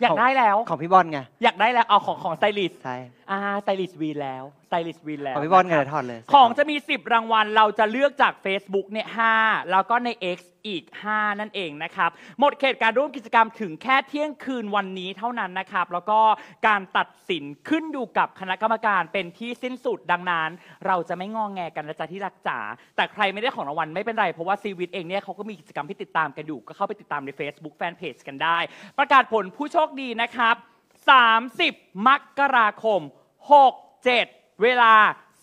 อยากได้แล้วของพี่บอลไงอยากได้แล้ว เอาของของไซริสใช่อ่าไซริสวีแล้วสไตลิสต์วนแล้ขอพี่บอลเงินถอดเลยของจะมี 10 รางวัลเราจะเลือกจาก Facebook เนี่ยห้าแล้วก็ใน X อีก 5 นั่นเองนะครับหมดเขตการร่วมกิจกรรมถึงแค่เที่ยงคืนวันนี้เท่านั้นนะครับแล้วก็การตัดสินขึ้นอยู่กับคณะกรรมการเป็นที่สิ้นสุดดังนั้น เราจะไม่งองแงกันนะจ๊ะที่รักจ๋าแต่ใครไม่ได้ของรางวัลไม่เป็นไรเพราะว่าซีวิตเองเนี่ยเขาก็มีกิจกรรมที่ติดตามกันอยู่ก็เข้าไปติดตามใน Facebook Fanpage กันได้ ประกาศผลผู้โชคดีนะครับ30มกราคม 67เวลา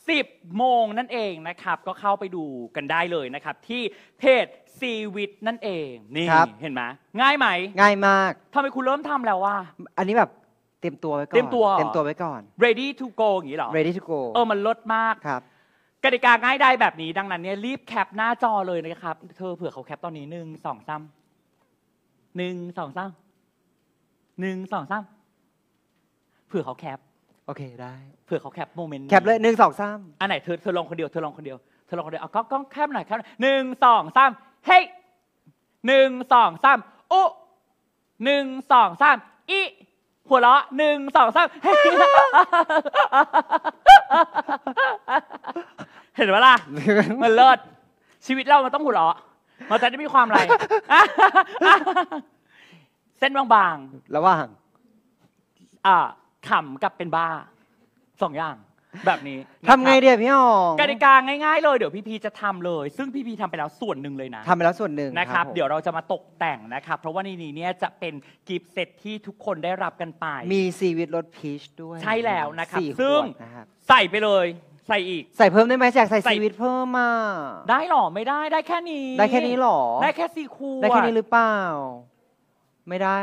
10โมงนั่นเองนะครับ ก็เข้าไปดูกันได้เลยนะครับ ที่เพจซีวิตนั่นเองนี่เห็นไหมง่ายไหมง่ายมากทำไมคุณเริ่มทำแล้วว่าอันนี้แบบเตรียมตัวไว้ก่อนเตรียมตัวเตรียมตัวไว้ก่อน ready to go อย่างนี้หรอ ready to go เออมันลดมากครับกติกาง่ายได้แบบนี้ดังนั้นเนี่ยรีบแคปหน้าจอเลยนะครับเธอเผื่อเขาแคปตอนนี้หนึ่งสองสามหนึ่งสองสามหนึ่งสองสามเผื่อเขาแคปโอเคได้เผื่อเขาแคปโมเมนต์แคปเลยหนึ่งสองสามอันไหนเธอเธอลงคนเดียวเธอลงคนเดียวเธอลงคนเดียวเอากล้องกล้องแคปหน่อยแคปหน่อยหนึ่งสองสามเฮ้ยหนึ่งสองสามอุหนึ่งสองสามอีหัวเราะหนึ่งสองสามเฮ้ยเห็นไหมล่ะมันเลิศชีวิตเรามันต้องหัวเราะมันจะได้มีความอะไรเส้นบางระหว่างอ่าขำกับเป็นบ้าสองอย่าง แบบนี้ทำไงเดียพี่อ๋องกติกาง่ายๆเลย เดี๋ยวพี่พีจะทำเลย ซึ่งพี่พีทำไปแล้วส่วนหนึ่งเลยนะทำไปแล้วส่วนหนึ่งนะครับเดี๋ยวเราจะมาตกแต่งนะครับ เพราะว่าในนี้เนี่ยจะเป็นกิฟต์เซตที่ทุกคนได้รับกันไป มีซีวิตรสพีชด้วย ใช่แล้วนะครับสี่ขซึ่งวดใส่ไปเลย ใส่อีก ใส่เพิ่มได้ไหมแจกใส่ซีวิตเพิ่มมาได้หรอไม่ได้ได้แค่นี้ได้แค่นี้หรอได้แค่สี่คูได้แค่นี้หรือเปล่าไม่ได้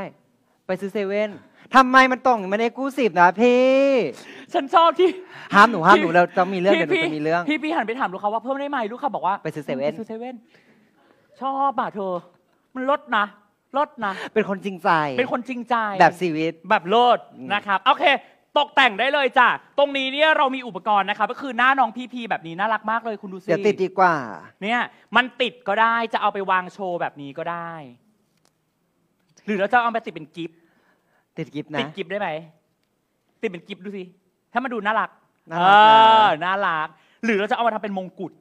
ไปซื้อเซเว่นทำไมมันต้องมันเอกูสิบนะพี่ ฉันชอบที่ห้ามหนูห้ามหนูเราจะมีเรื่องเดี๋ยวจะมีเรื่อง พี่พี่หันไปถามลูกค้าว่าเพิ่มได้ไหมลูกค้าบอกว่า ไปซื้อเซเว่นซื้อเซเว่นชอบอ่ะเธอ มันลดนะลดนะ เป็นคนจริงใจ เป็นคนจริงใจ แบบชีวิตแบบลดนะครับโอเค ตกแต่งได้เลยจ้ะ ตรงนี้เนี่ยเรามีอุปกรณ์นะครับ ก็คือหน้าน้องพีพีแบบนี้น่ารักมากเลยคุณดูสิเดี๋ยวติดดีกว่า เนี่ยมันติดก็ได้จะเอาไปวางโชว์แบบนี้ก็ได้ หรือเราจะเอาไปติดเป็นกิฟต์ติดกิฟนะติดกิฟได้ไหม ติดเป็นกิฟดูสิ ถ้ามาดูน่ารัก เออน่ารัก หรือเราจะเอามาทำเป็นมงกุฎ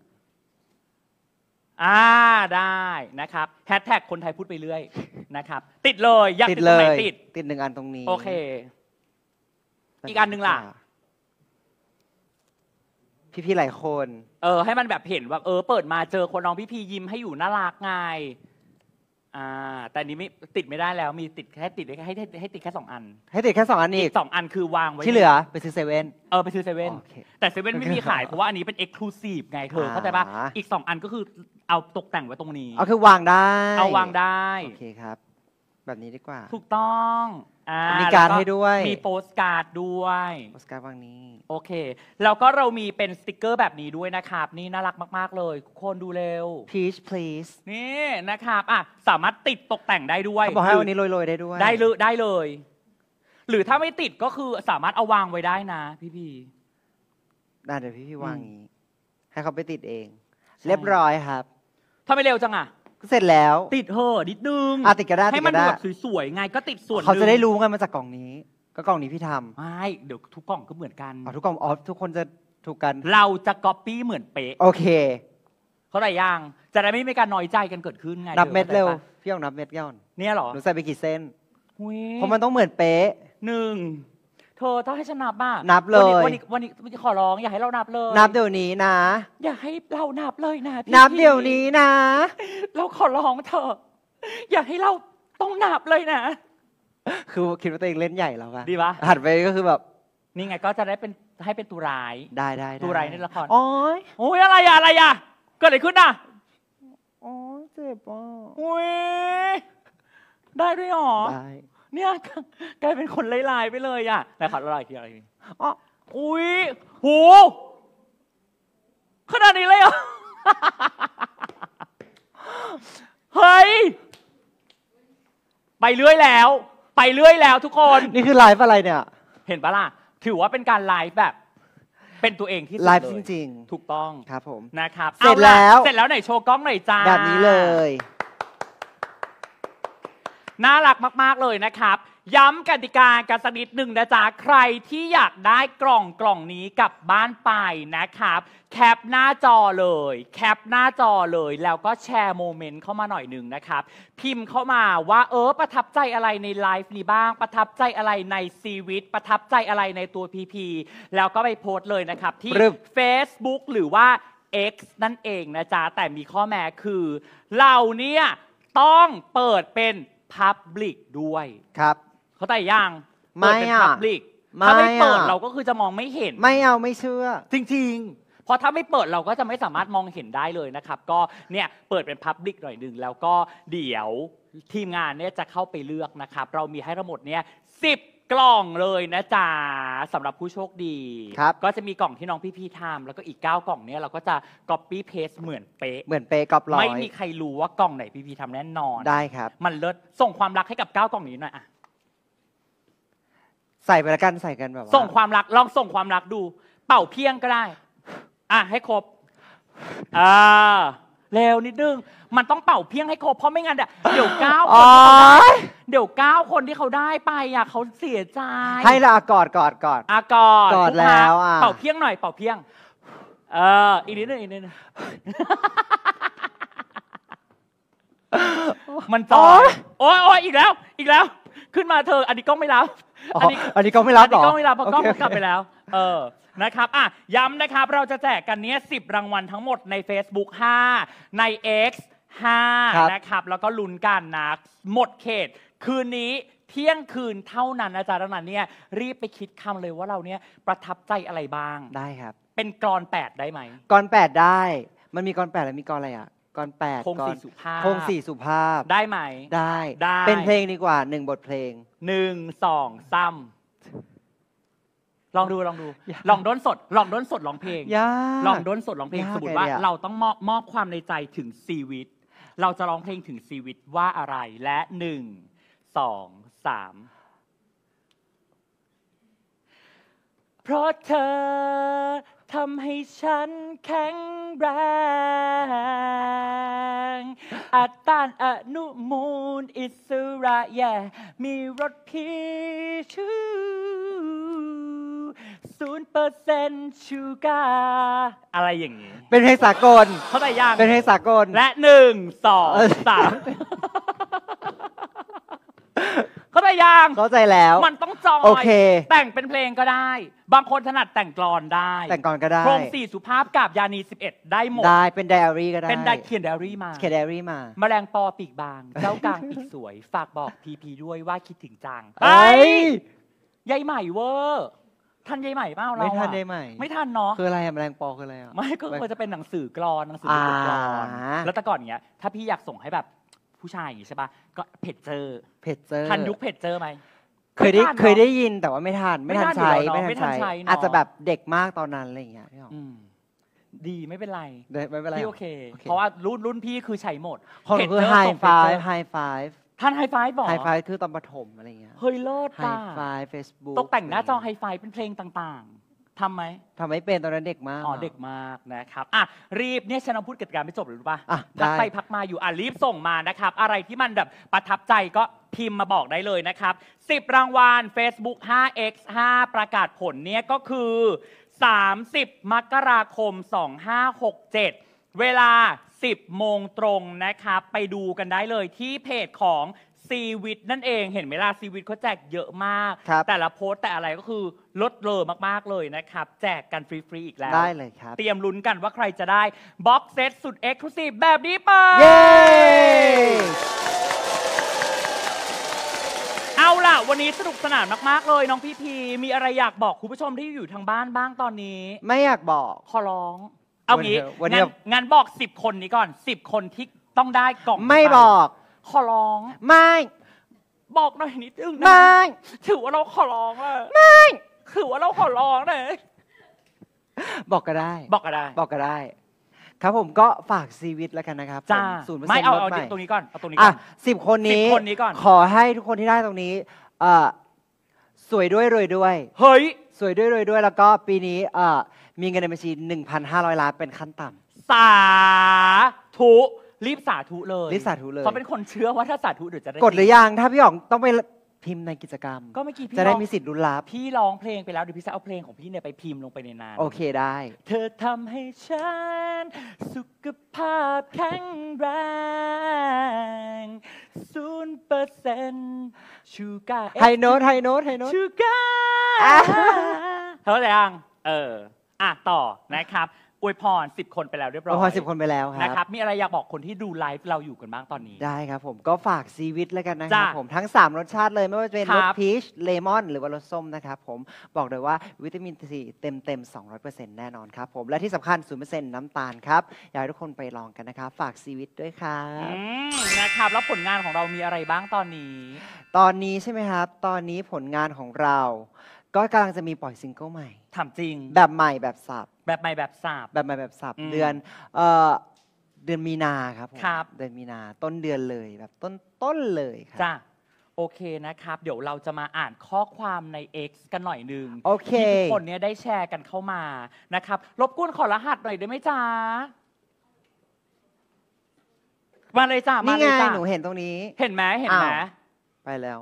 อ่าได้นะครับแฮชแท็กคนไทยพูดไปเรื่อย นะครับ ติดเลย อยากติดเลย ติด ติดหนึ่งอันตรงนี้ โอเค อีกอันหนึ่งล่ะ พี่ๆหลายคน เออ ให้มันแบบเห็นว่า เออเปิดมาเจอคนน้องพี่พียิ้มให้อยู่น่ารักไงอ่าแต่นี้ไม่ติดไม่ได้แล้วมีติดแค่ติดแค่ให้ให้ให้ติดแค่สองอัน ให้ติดแค่สองอันอีกสองอันคือวางไว้ที่เหลือไปซื้อเซเว่นเออไปซื้อเซเว่นแต่เซเว่นไม่มีขายเพราะว่าอันนี้เป็นเอ็กซ์คลูซีฟไงเธอเข้าใจปะ่อีกสองอันก็คือเอาตกแต่งไว้ตรงนี้เอาคือวางได้ เอาวางได้โอเคครับ แบบนี้ดีกว่าถูกต้องมีการให้ด้วย มีโปสการ์ดด้วยโปสการ์ดวางนี้โอเค แล้วก็เรามีเป็นสติกเกอร์แบบนี้ด้วยนะครับนี่น่ารักมากๆเลย คนดูเร็ว Peach please นี่นะครับอ่ะสามารถติดตกแต่งได้ด้วยบอกให้วันนี้โรยๆได้ด้วย ได้เลย ได้เลย หรือถ้าไม่ติดก็คือสามารถเอาวางไว้ได้นะ พี่พีได้เดี๋ยวพี่พีวางอย่างนี้ ให้เขาไปติดเอง เรียบร้อยครับทำไมเร็วจังอ่ะเสร็จแล้ว ติดเหอะนิดนึงติดก็ได้ให้มันดแบบสวยๆไงก็ติดส่วนหนึ่งเขาจะได้รู้ไงมาจากกล่องนี้ก็กล่องนี้พี่ทำไม่เดี๋ยวทุกกล่องก็เหมือนกันทุกกล่องอ๋อทุกคนจะถูกกัน เราจะก๊อปปี้เหมือนเป๊ะ โอเคเขาไรยังจะได้ไม่มีการน้อยใจกันเกิดขึ้นไงนับเม็ดเร็ว พี่ยองนับเม็ดก่อนเนี่ยหรอหนูใส่ไปกี่เส้นเพราะมันต้องเหมือนเป๊ะหนึ่งเธอถ้าให้ฉันนับอ่ะนับเลยวันนี้วันนี้วันนี้ขอร้องอย่าให้เรานับเลย นับเดี๋ยวนี้นะ อย่าให้เรานับเลยนะพี่นับเดี๋ยวนี้นะ เราขอร้องเธออย่าให้เราต้องนับเลยนะ คือคิดว่าตัวเองเล่นใหญ่แล้วป่ะ ดีปะหัดไปก็คือแบบ นี่ไงก็จะได้เป็นให้เป็นตวร้าย ได้ได้ตวร้ายในละครโอ้ยโอ้ยอะไรอะอะไรอะเกิดอะไรขึ้นอ่ะโอ้ยเจ็บอ่ะอ้ยได้ด้วยหรอได้เนี่ยกลายเป็นคนไร้ไปเลยอ่ะแต่ขอละลายทีอะไรอ๋ออุ้ยหู ขนาดนี้เลยอ่ะเฮ้ย ไปเรื่อยแล้ว ไปเรื่อยแล้วทุกคน นี่คือไลฟ์อะไรเนี่ย เห็นปะล่ะ ถือว่าเป็นการไลฟ์แบบ เป็นตัวเองที่ไลฟ์จริงๆถูกต้อง ครับผม นะครับ เสร็จแล้ว เสร็จแล้วไหนโชว์กล้องหน่อยจ้าแบบนี้เลยน่ารักมากๆเลยนะครับ ย้ำกติกากันสักนิดหนึ่งนะจ๊ะ ใครที่อยากได้กล่องกล่องนี้กลับบ้านไปนะครับ แคปหน้าจอเลย แคปหน้าจอเลย แล้วก็แชร์โมเมนต์เข้ามาหน่อยหนึ่งนะครับ พิมพ์เข้ามาว่าเออ ประทับใจอะไรในไลฟ์นี้บ้าง ประทับใจอะไรในซีวิต ประทับใจอะไรในตัวพีพีแล้วก็ไปโพสต์เลยนะครับ ที่ Facebook หรือว่า X นั่นเองนะจ๊ะ แต่มีข้อแม้คือเราเนี่ยต้องเปิดเป็น Public ด้วยครับเขาแต่ย่างเปิดเป็นพับอะ Public ถ้าไม่เปิดเราก็คือจะมองไม่เห็นไม่เอาไม่เชื่อ จริงๆเพราะถ้าไม่เปิดเราก็จะไม่สามารถมองเห็นได้เลยนะครับ ก็เนี่ยเปิดเป็นพับลิกหน่อยหนึ่งแล้วก็เดี๋ยวทีมงานเนี่ยจะเข้าไปเลือกนะครับ เรามีให้ทั้งหมดเนี่ยสิบกล่องเลยนะจ๊ะสำหรับผู้โชคดีครับก็จะมีกล่องที่น้องพี่พี่ทำแล้วก็อีก9กล่องเนี้ยเราก็จะ copy paste เหมือนเป๊ะเหมือนเป๊ะกอบรอยไม่มีใครรู้ว่ากล่องไหนพี่พี่ทำแน่นอนได้ครับ มันเลิศส่งความรักให้กับ9กล่องนี้หน่อยอะใส่ไปละกันใส่กันแบบว่าส่งความรักลองส่งความรักดู เป่าเพียงก็ได้ อ่ะให้ครบอ่าเร็วนิดนึงมันต้องเป่าเพียงให้ครบเพราะไม่งั้นเดี๋ยวเก้าคนเดี๋ยวเก้าคนที่เขาได้ไปอะเขาเสียใจ ให้ละกอดกอดกอดอกอดกอดแล้วอะเป่าเพียงหน่อยเป่าเพียง เออ อีกนิดนึงอีกนิดนึงมันจอยโอ้ยโอ้ยอีกแล้ว อีกแล้ว ขึ้นมาเธออันนี้กล้องไม่รับออันนี้กล้องไม่รับอันนี้กล้องไม่รับเพราะกล้องมันกลับไปแล้ว เออนะครับ อ่ะ ย้ำนะครับ เราจะแจกกันเนี้ย10 รางวัลทั้งหมดใน Facebook 5 ใน X 5นะครับ แล้วก็ลุ้นกันนะหมดเขต คืนนี้เที่ยงคืนเท่านั้นอาจารดังนั้นเนี่ยรีบไปคิดคำเลยว่าเราเนี่ยประทับใจอะไรบ้าง ได้ครับ เป็นกรอน8ได้ไหมกรแปดได้ มันมีกรแปดแล้วมีกรอะไรอ่ะกรแปดคงกรสีสุภาพคงสี่สุภาพ ได้ไหมได้ได้ เป็นเพลงดีกว่าหนึ่งบทเพลงหนึ่งสองซ้ลองดูลองดู ลองด้นสด ลองด้นสดร้องเพลงลองด้นสดร้องเพลง สมมติว่าเราต้องมอบมอบความในใจถึงชีวิต เราจะร้องเพลงถึงชีวิตว่าอะไรและหนึ่งสองสามเพราะเธอทำให้ฉันแข็งแรงอาตตานอนุมูลอิสระแย่มีรถพีชูศูนย์เปอร์เซนต์ชูกาอะไรอย่างนี้เป็นเพลงสากลเข้าใจยังเป็นเพลงสากลและหนึ่งสองสามเข้าใจยังเข้าใจแล้ว มันต้องจอยโอเคแต่งเป็นเพลงก็ได้ บางคนถนัดแต่งกลอนได้ แต่งกลอนก็ได้โครงสี่สุภาพกับยานี11 ได้หมดได้เป็นไดอารี่ก็ได้เป็นไดเขียนไดอารี่มาเขียนไดอารี่มา แมลงปอปีกบางเจ้ากลางปีกสวย ฝากบอกพีพีด้วยว่าคิดถึงจังเฮ้ยยายใหม่เวอร์ทันยายใหม่เปล่าเรา ไม่ทันยัยใหม่ ไม่ทันเนาะคืออะไร แมลงปอคืออะไรอ่ะ ไม่ก็ควรจะเป็นหนังสือกรอนหนังสือกรอนแล้วแต่ก่อนเนี้ย ถ้าพี่อยากส่งให้แบบผู้ชายอย่างใช่ป่ะ ก็เพจเจอเพจเจอทันยุคเพจเจอไหมเคยได้เคยได้ยินแต่ว่าไม่ทันไม่ทัน่นใช้ยไม่ทันใช้เนอะอาจจะแบบเด็กมากตอนนั้นอะไรอย่างเงี้ยอืม ดีไม่เป็นไรไม่เป็นไรพี่โอเค เพราะว่ารุ่นรุ่นพี่คือใช้หมดขพจเจอ p a ไ e ไ h i g ง p ท่านไฮไฟบอก ไฮไฟคือตอนประถมอะไรเงี้ย เฮ้ยเลิศไฮไฟเฟซบุ๊กตกแต่งหน้าจอไฮไฟเป็นเพลงต่างๆทำไหมทำไม่เป็นตอนนั้นเด็กมาก อ๋อ เด็กมากนะครับอ่ะรีบเนี่ยฉันเอาพูดกิจการไม่จบหรือรู้ป่ะอ่ะได้พักไปพักมาอยู่อ่ะรีบส่งมานะครับ อะไรที่มันแบบประทับใจก็พิมพ์มาบอกได้เลยนะครับ10รางวัล Facebook 5x 5ประกาศผลเนี่ยก็คือ 30 มกราคม 2567เวลา 10โมงตรงนะครับ ไปดูกันได้เลยที่เพจของซีวิต นั่นเองเห็นไหมล่ะซีวิตเขาแจกเยอะมาก แต่ละโพสแต่อะไรก็คือลดเลอมาก ๆเลยนะครับ แจกกันฟรีๆอีกแล้วได้เลยครับ เตรียมลุ้นกันว่าใครจะได้บ็อกเซตสุดเอ็กซ์คลูซีฟแบบนี้ไปเย้เอาล่ะ วันนี้สนุกสนานมากๆเลยน้องพี่พีมีอะไรอยากบอกคุณผู้ชมที่อยู่ทางบ้านบ้างตอนนี้ ไม่อยากบอกขอร้องเอางี้วันนี้งั้นบอกสิบคนนี้ก่อนสิบคนที่ต้องได้กล่องไม่ บอกขอร้องไม่บอกหน่อยนิดนึงนะไม่ ถือว่าเราขอร้องอะไม่ถือว่าเราขอร้องเลยบอกก็ได้ บอกก็ได้ บอกก็ได้ ครับผมก็ฝากชีวิตแล้วกันนะครับจ้าศูนย์เปอร์ไม่เซ็นต์อาเอาตรงนี้ก่อนเอาตรงนี้ก่อ่ะนสิบคนนี้ิบคนนี้ก่อนขอให้ทุกคนที่ได้ตรงนี้ เอ่อสวยด้วยรวยด้วยเฮ้ยสวยด้วยรวยด้วยแล้วก็ปีนี้เอ่อมีเงินในบัญชี1,500ล้าน เป็นขั้นต่ำสาธุรีบสาธุเลย รีบสาธุเลยเขาเป็นคนเชื่อว่าถ้าสาธุเดี๋ยวจะได้กดหรือยัง ถ้าพี่อ๋องต้องไปพิมพ์ในกิจกรรม ก็เมื่อกี้พ่จะได้มีสิทธิ์รุนลับพี่ร้องเพลงไปแล้วเดี๋ยวพี่จะเอาเพลงของพี่เนี่ยไปพิมพ์ลงไปในนั้นโอเคได้ เธอทำให้ฉันสุขภาพแข็งแรงศูนย์เปอร์เซ็นต์ชูการไฮโน้ตไฮโน้ตไฮโน้ตชูการเท่าไหร่ยังเอออ่ะต่อนะครับอวยพร10คนไปแล้วเรียบร้อยพรสิบคนไปแล้วครับนะครับมีอะไรอยากบอกคนที่ดูไลฟ์เราอยู่กันบ้างตอนนี้ได้ครับผมก็ฝากซีวิตแล้วกันนะครับผมทั้ง 3 รสชาติเลยไม่ว่าจะเป็นรสพีชเลมอนหรือว่ารสส้มนะครับผมบอกเลยว่าวิตามินซีเต็มเต็ม็200%แน่นอนครับผมและที่สำคัญ0%นน้ำตาลครับอยากให้ทุกคนไปลองกันนะครับฝากซีวิตด้วยครับนะครับแล้วผลงานของเรามีอะไรบ้างตอนนี้ ตอนนี้ใช่ไหมครับตอนนี้ผลงานของเราก็กำลังจะมีปล่อยซิงเกิลใหม่ถามจริง แบบใหม่แบบสับแบบใหม่แบบสับแบบใหม่แบบสับเดือนเดือนมีนาครับครับ เดือนมีนาต้นเดือนเลยแบบต้นต้นเลยครับจ้ะโอเคนะครับ เดี๋ยวเราจะมาอ่านข้อความใน X กันหน่อยหนึ่งโอเคที่ทุกคนเนี้ยได้แชร์กันเข้ามานะครับรบกวนขอรหัสหน่อยได้ไหมจ๊ะมาเลยจ้ามานี่เลไงยจ้ะหนูเห็นตรงนี้ เห็นไหมเห็นไหม ไปแล้ว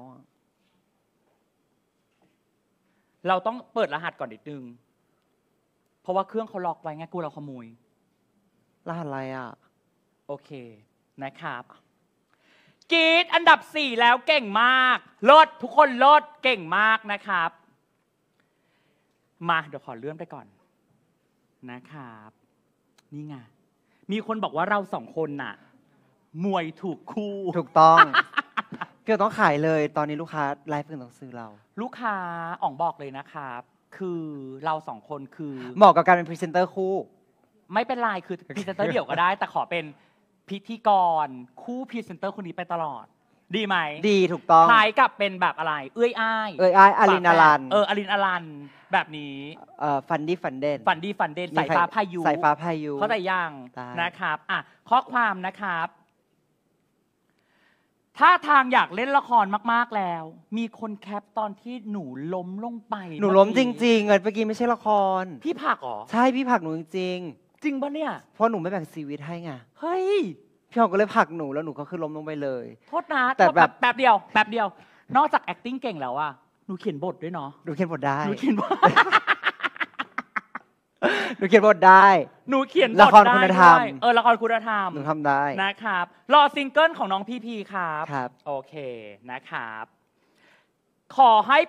เราต้องเปิดรหัสก่อนนิดนึง เพราะว่าเครื่องเขาล็อกไว้ไงกูเราขโมย รหัสอะไรอ่ะ โอเค นะครับ กีดอันดับสี่แล้วเก่งมากเลิศทุกคนเลิศเก่งมากนะครับ มา เดี๋ยวขอเลื่อนไปก่อน นะครับ นี่ไง มีคนบอกว่าเราสองคนน่ะมวยถูกคู่ ถูกต้องอบต้องขายเลยตอนนี้ลูกค้าไลฟ์เพิ่งต้องซื้อเรา ลูกค้าอ๋องบอกเลยนะครับ คือเราสองคนคือเหมาะกับการเป็นพรีเซนเตอร์คู่ไม่เป็นไรคือพรีเซนเตอร์เดี่ยวก็ได้ แต่ขอเป็นพิธีกรคู่พรีเซนเตอร์คนนี้ไปตลอด ดีไหมดีถูกต้องคล้ายกับเป็นแบบอะไร เอื้อยอ้ายเอ้ยอ้ายอลินอลันเอออลินอลันแบบนี้เออ่ฟันดี้ฟันเดนฟันดี้ฟันเดนสายฟ้าพายุสายฟ้าพายุเข้าใ่ยังนะครับอ่ะข้อความนะครับถ้าทางอยากเล่นละครมากๆแล้ว มีคนแคปตอนที่หนูล้มลงไป หนูล้มจริงๆเงินเมื่อกี้ไม่ใช่ละคร พี่ผักเหรอใช่พี่ผักหนูจริงจริงปะเนี่ยเพราะหนูไม่แบ่งชีวิตให้ไงเฮ้ยพี่หอกก็เลยผักหนูแล้วหนูก็คือล้มลงไปเลยโทษนะ แต่แบบแบบเดียว แบบเดียว นอกจาก acting เก่งแล้วอะหนูเขียนบทด้วยเนาะหนูเขียนบทได้หนูเขียนบทหนูเขียนบทได้ หนูเขียน ละครคุณธรรม เออละครคุณธรรมหนูทำได้ นะครับ รอซิงเกิลของน้องพีพีครับครับ โอเค นะครับ ขอให้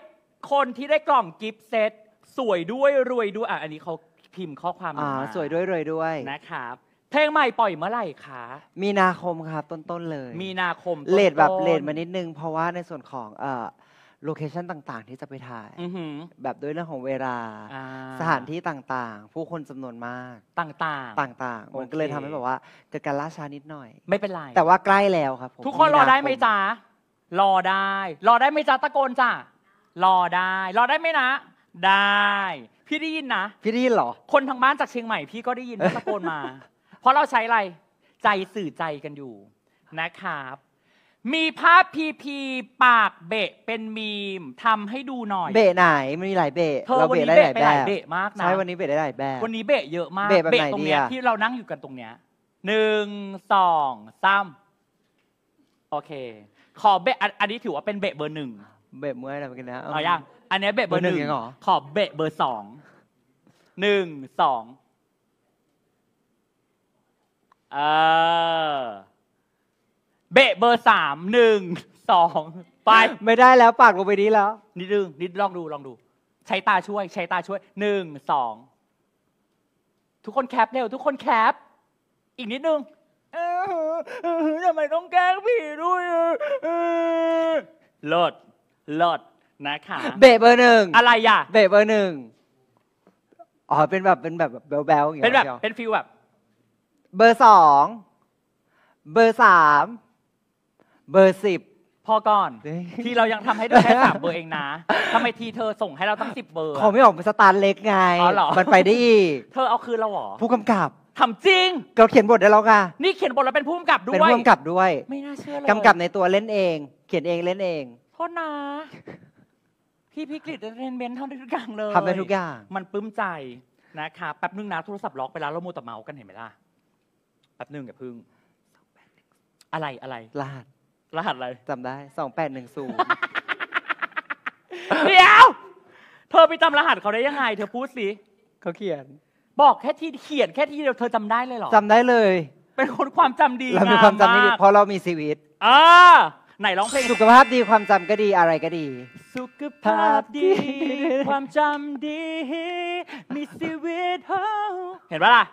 คนที่ได้กล่องกิฟต์เซตสวยด้วยรวยด้วยอ่ะ อันนี้เขาพิมพ์ข้อความมาสวยด้วยรวยด้วย นะครับเพลงใหม่ปล่อยเมื่อไหร่คะมีนาคมครับต้นๆเลย มีนาคมเลทแบบเลทมานิดนึงเพราะว่าในส่วนของเอ่อโลเคชันต่าง ๆ ที่จะไปถ่ายแบบด้วยเรื่องของเวลาสถานที่ต่าง ๆ ผู้คนจำนวนมากต่างๆ ต่างๆมันก็เลยทำให้แบบว่า เกิดการล่าช้านิดหน่อย ไม่เป็นไรแต่ว่าใกล้แล้วครับ ทุกคนรอได้ไหมจ๊ะรอได้ รอได้ไหมจ๊ะตะโกนจ้ะรอได้รอได้ไหมนะได้ พี่ได้ยินนะพี่ได้ยินเหรอคนทางบ้านจากเชียงใหม่พี่ก็ได้ยินตะโกนมาเพราะเราใช้อะไรใจสื่อใจกันอยู่ นะครับมีภาพพีพีปากเบะเป็นมีมทำให้ดูหน่อย เบะไหนมันมีหลายเบะเธอเราวันเบะนี้ได้หเบะลายไปแบหลายเบะมากนะใช่วันนี้เบะได้หลายแบบวันนี้เบะเยอะมากเบะตรงเนี้ยที่เรานั่งอยู่กันตรงเนี้ยหนึ่งสองสามโอเค ขอเบะอันนี้ถือว่าเป็นเบะเบอร์หนึ่งเบะเมื่อหร่เมื่อกี้นะเอายังอันนี้เบะเบอร์หนึ่งอขอเบะเบอร์สองหนึ่งสองเออเบะเบอร์สามหนึ่งสองไป ไม่ได้แล้วปากลงไปนี้แล้ว นิดนึง นิดลองดูลองดู ใช้ตาช่วยใช้ตาช่วยหนึ่งสองทุกคนแคปเร็วทุกคนแคปอีกนิดนึงทำไมต้องแกล้งพี่ด้วยลดลด นะคะ เบะเบอร์หนึ่งอะไรอ่ะ เบะเบอร์หนึ่งอ๋อเป็นแบบเป็นแบบแบลแบลอย่างเงี้ยเป็นแบบเป็นฟิลแบบ เบอร์สองเบอร์สามเบอร์สิบพ่อก่อนที่เรายังทำให้ได้แค่สามเบอร์เองนะทำไมทีเธอส่งให้เราตั้งสิบเบอร์เขาไม่ออกเป็นสตาร์เล็กไงอ๋อหรอมันไปได้ีเธอเอาคืนเราหรอผู้กำกับทำจริงเราเขียนบทได้แล้วค่ะนี่เขียนบทแล้วเป็นผู้กำกับด้วยเป็นผู้กำกับด้วยไม่น่าเชื่อเลยกำกับในตัวเล่นเอง เขียนเองเล่นเองโทษนะ พี่พ่กฤตเรนเบนทำได้ทุกอย่างเลยทำได้ทุกอย่างมันปลื้มใจนะคะแป๊บนึงนะโทรศัพท์ล็อกไปแล้วเราโมวต่เมาส์กันเห็นไหมล่ะแป๊บนึงอย่าพึ่ง อะไรอะไรลาดรหัสอะไรจำได้สองแปดหนึ่งศูนย์เดี๋ยวเธอไปจำรหัสเขาได้ยังไงเธอพูดสิเขาเขียน บอกแค่ที่เขียน แค่ที่เดียวเธอจำได้เลยหรอจำได้เลย เป็นคนความจำดีเรามีความจำดีเพราะเรามีชีวิตอ่าไหนร้องเพลงสุขภาพดีความจำก็ดีอะไรก็ดี สุขภาพดี ความจำดี มีชีวิตเเห็นปะล่ะ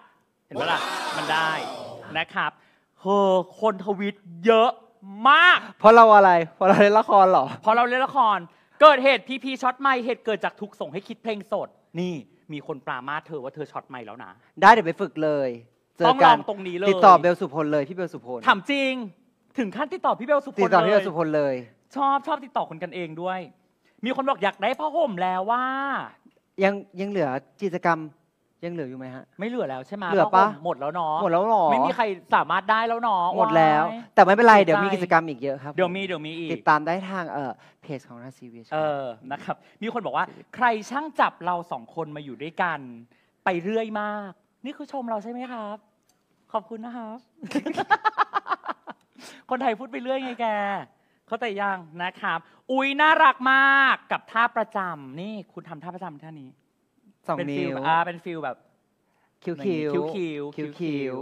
เห็นปะล่ะ มันได้นะครับเฮอคนทวิตเยอะมากเพราะเราอะไรเพราะเราเล่นละครหรอพอเราเล่นละครเกิดเหตุพีพีช็อตไม่เหตุเกิดจากถูกส่งให้คิดเพลงสด นี่มีคนปรามาเธอว่าเธอช็อตไม่แล้วนะได้เดี๋ยวไปฝึกเลย เจต้องลกัอนงตรงนี้เลยติดต่อเบลสุพลเลยพี่เบลสุพลถามจริง ถึงขั้นติดต่อพี่เบลสุพลติดต่อพี่เบลสุพลเลยชอบชอบติดต่อคนกันเองด้วย มีคนบอกอยากได้พ่อห่มแล้วว่า ยังยังเหลือกิจกรรมยังเหลืออยู่ไหมฮะไม่เหลือแล้วใช่ไหมเหลือปะหมดแล้วเนาะหมดแล้วเหรอไม่มีใครสามารถได้แล้วเนาะหมดแล้ว แต่ไม่เป็นไรเดี๋ยวมีกิจกรรมอีกเยอะครับเดี๋ยวมีเดี๋ยวมีอีกติดตามได้ทางเอ่อเพจของราศีเวชเออนะครับมีคนบอกว่า ใครช่างจับเราสองคนมาอยู่ด้วยกัน ไปเรื่อยมาก นี่คือชมเราใช่ไหมครับ ขอบคุณนะครับคนไทยพูดไปเรื่อยไงแกเขาแต่ยังนะครับ อุ้ยน่ารักมากกับท่าประจำนี่คุณทำท่าประจำท่านี้สองเป็นฟิ้วอ่าเป็นฟิลแบบคิ้วคิ้วคิ้วคิ้วคิว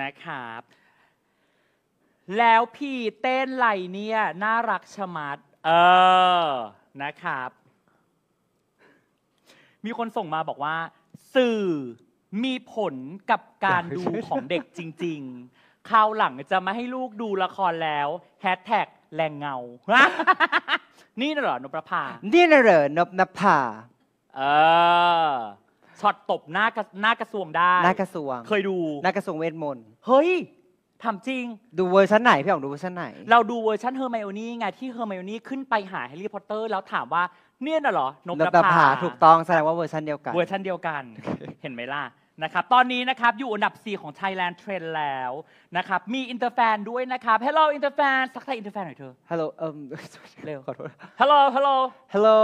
นะครับ แล้วพี่เต้นไหลเนี่ย น่ารักชะมัด เออนะครับ มีคนส่งมาบอกว่า สื่อมีผลกับการดูของเด็กจริงๆคราวหลังจะไม่ให้ลูกดูละครแล้วแฮชแท็กแรงเงานี่น่ะเหรอนพประภา นี่น่ะเหรอนบนภาเออช็อตตบหน้ากระหน้ากระทรวงได้ หน้ากระทรวง เคยดู หน้ากระทรวงเวทมนต์เฮ้ยทำจริง ดูเวอร์ชันไหนพี่อ๋องดูเวอร์ชันไหน เราดูเวอร์ชันเฮอร์ไมโอนี่ไงที่เฮอร์ไมโอนี่ขึ้นไปหาแฮร์รี่พอตเตอร์ แล้วถามว่าเนี่ยน่ะเหรอนกนกระพาาถูกต้อง แสดงว่าเวอร์ชันเดียวกัน เวอร์ชันเดียวกัน เห็นไหมล่ะ นะครับ ตอนนี้นะครับอยู่อันดับ 4 ของ Thailand Trend แล้วนะครับ มีอินเตอร์แฟนด้วยนะครับ Hello อินเตอร์แฟน สักทายอินเตอร์แฟนหน่อยเธอฮัลโหลเออเร็ว ขอโทษ Hello Hello Hello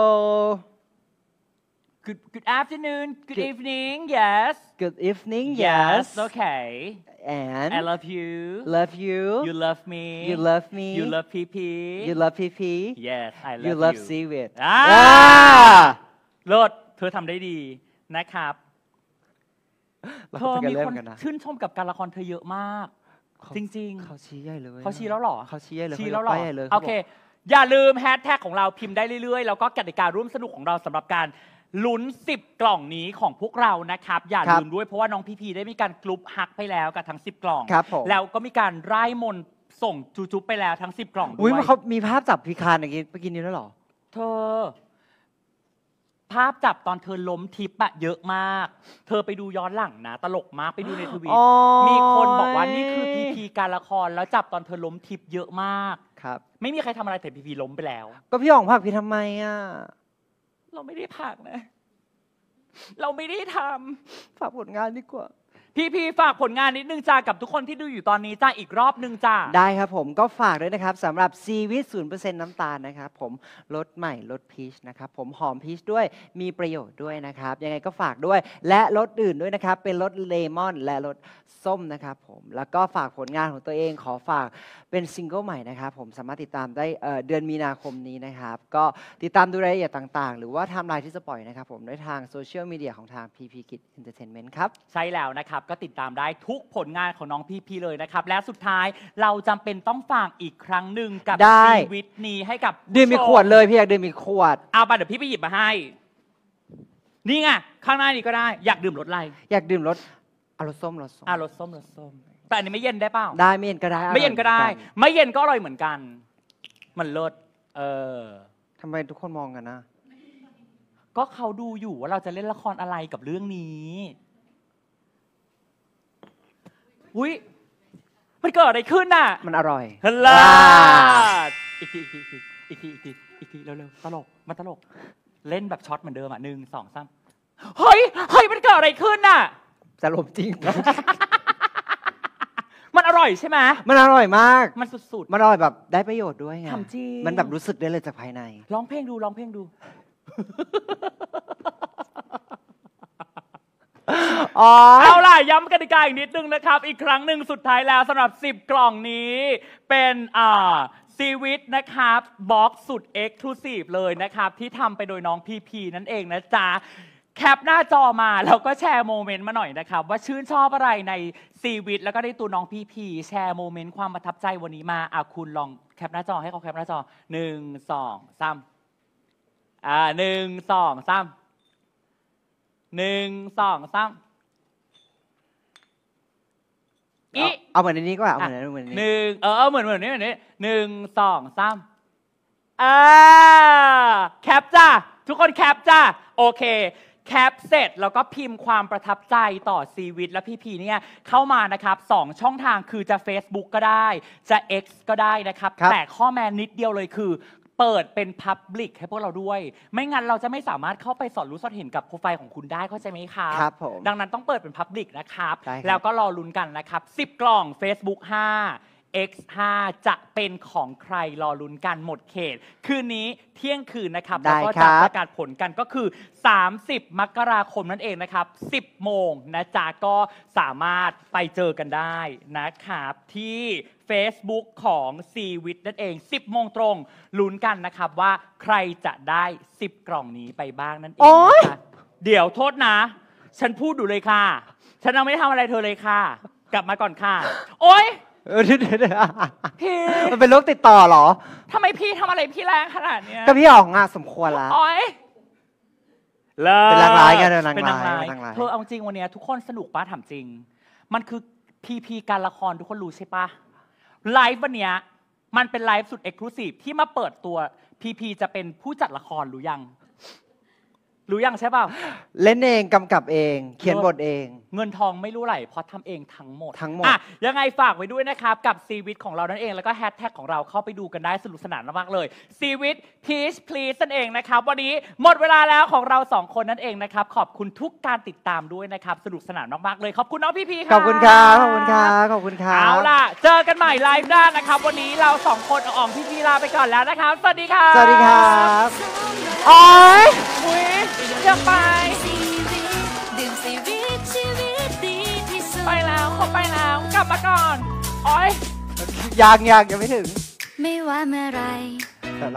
Good, good afternoon. Good, Good- evening. Yes. Good evening. Yes. Okay. And I love you. love you. You love me. You love me. You love PP. You love PP. Yes, I love you. You love seaweed. อ่โลดเธอทำได้ดีนะครับเธอมีคนชื่นชมกับการละครเธอเยอะมาก จริง ๆเขาชี้ใหญ่เลยเขาชี้แล้วหรอเขาชี้ใหญ่เลยชี้แล้วหรอเลยโอเคอย่าลืมแฮชแท็กของเราพิมพ์ได้เรื่อย ๆ แล้วก็กติการ่วมสนุกของเราสำหรับการลุ้น10กล่องนี้ของพวกเรานะครับ อย่าลืมด้วยเพราะว่าน้องพีพีได้มีการกรุ๊ปฮักไปแล้วกับทั้ง10กล่อง แล้วก็มีการไายมนส่งจูจุบไปแล้วทั้ง10กล่องด้อุ้วยเขามีภาพจับพิคานอย่างนี้ไปกินนี้แล้วเหรอ เธอ ภาพจับตอนเธอล้มทิปอะเยอะมาก เธอไปดูย้อนหลังนะตลกมากไปดูในทวีตมีคนบอกว่านี่คือพีพีการละครแล้วจับตอนเธอล้มทิปเยอะมาก ครับ ไม่มีใครทำอะไรแต่พีพีล้มไปแล้ว ก็พี่อ่องภาคพี่ทำไมอ่ะเราไม่ได้ผักนะ เราไม่ได้ทำฝากผลงานดีกว่าพี่พีฝากผลงานนิดนึงจ้ากับทุกคนที่ดูอยู่ตอนนี้จ้าอีกรอบนึงจ้าได้ครับผมก็ฝากด้วยนะครับสำหรับซีวิตศูนย์เปอร์เซ็นต์น้ำตาลนะครับ ผมรสใหม่รสพีชนะครับ ผมหอมพีชด้วยมีประโยชน์ด้วยนะครับ ยังไงก็ฝากด้วย และรสอื่นด้วยนะครับ เป็นรสเลมอนและรสส้มนะครับ ผมแล้วก็ฝากผลงานของตัวเอง ขอฝากเป็นซิงเกิลใหม่นะครับ ผมสามารถติดตามได้เดือนมีนาคมนี้นะครับ ก็ติดตามดูรายละเอียดต่าง ๆ หรือว่าทำลายที่จะปล่อยนะครับ ผมด้วยทางโซเชียลมีเดียของทาง PP Kid Entertainment ครับใช่แล้วนะครับก็ติดตามได้ทุกผลงานของน้องพีพีเลยนะครับ และสุดท้ายเราจำเป็นต้องฝากอีกครั้งหนึ่งกับชีวิตนี้ให้กับดื่มมีขวดเลยพี่อยากดื่มมีขวดเอาไปเดี๋ยวพี่ไปหยิบมาให้ นี่ไงข้างหน้านี่ก็ได้อยากดื่มรสอะไร อยากดื่มรสอารสส้มรสส้มอาะรสส้มรสส้มแต่อันนี้ไม่เย็นได้เปล่าได้ไม่เย็นก็ได้ ไม่เย็นก็ได้ ไม่เย็นก็อร่อยเหมือนกัน มันเลิศเออททำไมทุกคนมองกันนะ ก็เขาดูอยู่ว่าเราจะเล่นละครอะไรกับเรื่องนี้อุ้ยมันเกิดอะไรขึ้นน่ะ มันอร่อยฮัลโหลอีกทีอีกทีอีกทีอีกทีอีกทีเร็วๆตลกมันตลกเล่นแบบช็อตเหมือนเดิมอ่ะหนึ่งสองสามเฮ้ยเฮ้ยมันเกิดอะไรขึ้นน่ะสลปจริงมันอร่อยใช่ไหมมันอร่อยมากมันสุดๆมันอร่อยแบบได้ประโยชน์ด้วยไงทำจริงมันแบบรู้สึกได้เลยจากภายในร้องเพลงดูร้องเพลงดูเอาล่ะย้ำกติกาอีกนิดนึงนะครับ อีกครั้งหนึ่งสุดท้ายแล้วสำหรับ 10 กล่องนี้ เป็นอ่าซีวิตนะครับบ็อกสุด e x c l u s i v e เลยนะครับ ที่ทำไปโดยน้องพีพีนั่นเองนะจ๊ะแคปหน้าจอมาแล้วก็แชร์โมเมนต์มาหน่อยนะครับ ว่าชื่นชอบอะไรในซีวิตแล้วก็ได้ตัวน้องพีพีแชร์โมเมนต์ความประทับใจวันนี้มาอ่ะคุณลองแคปหน้าจอให้เขาแคปหน้าจอหนึ่งสองสามอ่าหนึ่งสองสามหนึ่งสองสามอีเอาเหมือนนนี้ก็เอาเหมือนนี้เหมือนนี้นึ่งเออเหมือนเหมือนนี้เหมือนนี้หนึ่งสองสามอ่าแคปจ้าทุกคนแคปจ้าโอเคแคปเสร็จแล้วก็พิมพ์ความประทับใจต่อชีวิตและพี่พีเนี่ยเข้ามานะครับสองช่องทางคือจะ Facebook ก็ได้ จะ X ก็ได้นะครับรบแต่ข้อแม้นิดเดียวเลยคือเปิดเป็นพับลิกให้พวกเราด้วยไม่งั้น เราจะไม่สามารถเข้าไปสอดรู้สอดเห็นกับโปรไฟล์ของคุณได้เข้าใจไหมครับครับผมดังนั้นต้องเปิดเป็นพับลิกนะครับรบแล้วก็รอลุ้นกันนะครับ 10 กล่อง Facebook 5 X5 จะเป็นของใครรอลุ้นกันหมดเขต คืนนี้เที่ยงคืนนะครับได้แล้วก็ครัจะบประกาศผลกันก็คือ 30 มกราคมนั่นเองนะครับ 10 โมงนะจ๊ะก็สามารถไปเจอกันได้นะครับ ที่ Facebook ของซีวิทนั่นเอง 10 โมงตรงลุ้นกันนะครับว่าใครจะได้ 10 กล่องนี้ไปบ้างนั่นเองนะะเดี๋ยวโทษนะ ฉันพูดดูเลยค่ะ ฉันยังไม่ได้ทำอะไรเธอเลยค่ะ กลับมาก่อนค่ะ โอ๊ยเออเดเดดพี่มันเป็นโรคติดต่อเหรอทำไมพี่ทำอะไรพี่แรงขนาดเนี้ยก็พี่อ๋องอ่ะสมควรละอ๋อยเลิศเป็นนางร้ายไงเป็นนางร้ายเป็นนางร้ายเธอเอาจริงวันเนี้ยทุกคนสนุกปะถามจริง มันคือพีพีการละครทุกคนรู้ใช่ปะ ไลฟ์วันเนี้ยมันเป็นไลฟ์สุดเอกลูซีฟที่มาเปิดตัวพีพีจะเป็นผู้จัดละครหรือยังรู้ยังใช่เปล่าเล่นเองกำกับเอง เขียนบทเอง เงินทองไม่รู้ไหลเพราะทำเองทั้งหมดทั้งหมดอ่ะยังไงฝากไว้ด้วยนะครับกับซีวิตของเรานั่นเอง แล้วก็แฮชแท็กของเราเข้าไปดูกันได้สนุกสนานมากเลยซีวิตพีชพลีสนั่นเองนะครับวันนี้หมดเวลาแล้วของเราสองคนนั่นเองนะครับขอบคุณทุกการติดตามด้วยนะครับสนุกสนานมากๆเลยขอบคุณน้องพี่พีครับขอบคุณครับขอบคุณครับขอบคุณครับเอาล่ะเจอกันใหม่ไลฟ์หน้านะครับ วันนี้เราสองคนอ๋องพี่พีลาไปก่อนแล้วนะครับสวัสดีครับสวัสดีครับอ๋อจะไปดื่มีวิทไปแล้วขอไปแล้วกลับมาก่อนโอ้ยยากยากยังไม่ถึง ไม่ว่าเมื่อไร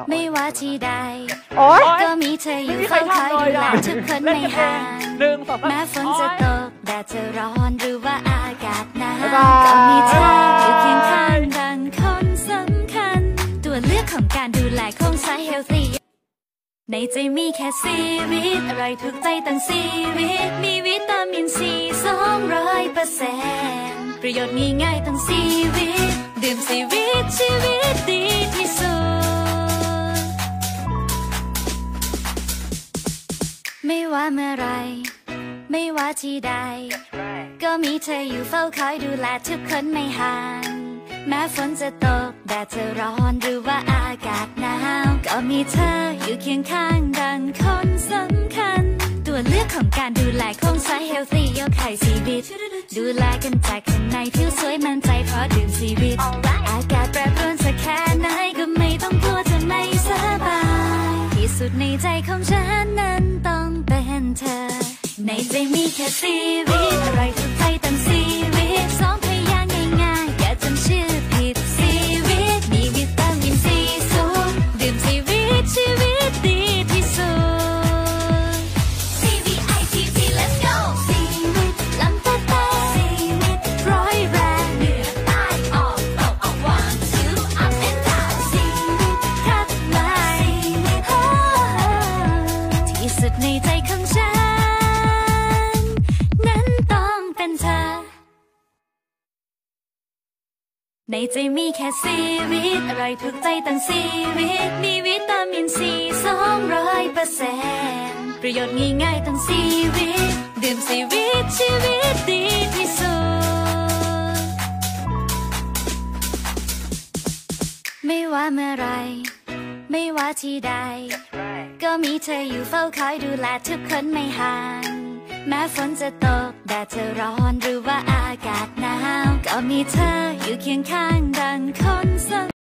ไม่ว่าที่ใด โอ้ยก็มีเธออยู่คอยคอยดูแลทุกคนไม่ห่างแม้ฝนจะตกแดดจะร้อนหรือว่าอากาศหนาวก็มีเธออยู่เคียงข้างดังคนสำคัญ ตัวเลือกของการดูแลคงใช้เฮล t ี y ในใจมีแค่ซีวิต อะไรถูกใจตั้งซีวิต มีวิตามินซีสองร้อยเปอร์เซ็นต์ประโยชน์ง่ายง่ายตั้งซีวิต ดื่มซีวิตชีวิตดีที่สุด ไม่ว่าเมื่อไร ไม่ว่าที่ใดก็มีเธออยู่เฝ้าคอยดูแลทุกคนไม่ห่างแม้ฝนจะตกแดดจะร้อนหรือว่าอากาศหนาวก็มีเธออยู่เคียงข้างดังคนสำคัญ ตัวเลือกของการดูแลคงใช้เฮลตี้ยกไข่ซีบิดดูแลกันจากข้างในผิวสวยมั่นใจเพราะดื่มซีบิดอากาศแปรปรวนสักแค่ไหนก็ไม่ต้องกลัวจะไม่สบายที่สุดในใจของฉันนั้นต้องเป็นเธอ ในใจมีแค่ซีบิดอะไรทุกใจตั้งซีบิดสอง vete ใจมีแค่ซีวิตอร่อยถูกใจตั้งซีวิต มีวิตามินซีสองร้อยเปอร์เซ็นต์ประโยชน์ง่ายๆตั้งซีวิต ดื่มซีวิตชีวิตดีที่สุดไม่ว่าเมื่อไรไม่ว่าที่ใดก็มีเธออยู่เฝ้าคอยดูแลทุกคนไม่ห่างแม้ฝนจะตกแดดจะร้อนหรือว่าอากาศหนาว ก็มีเธออยู่เคียงข้างดังคนส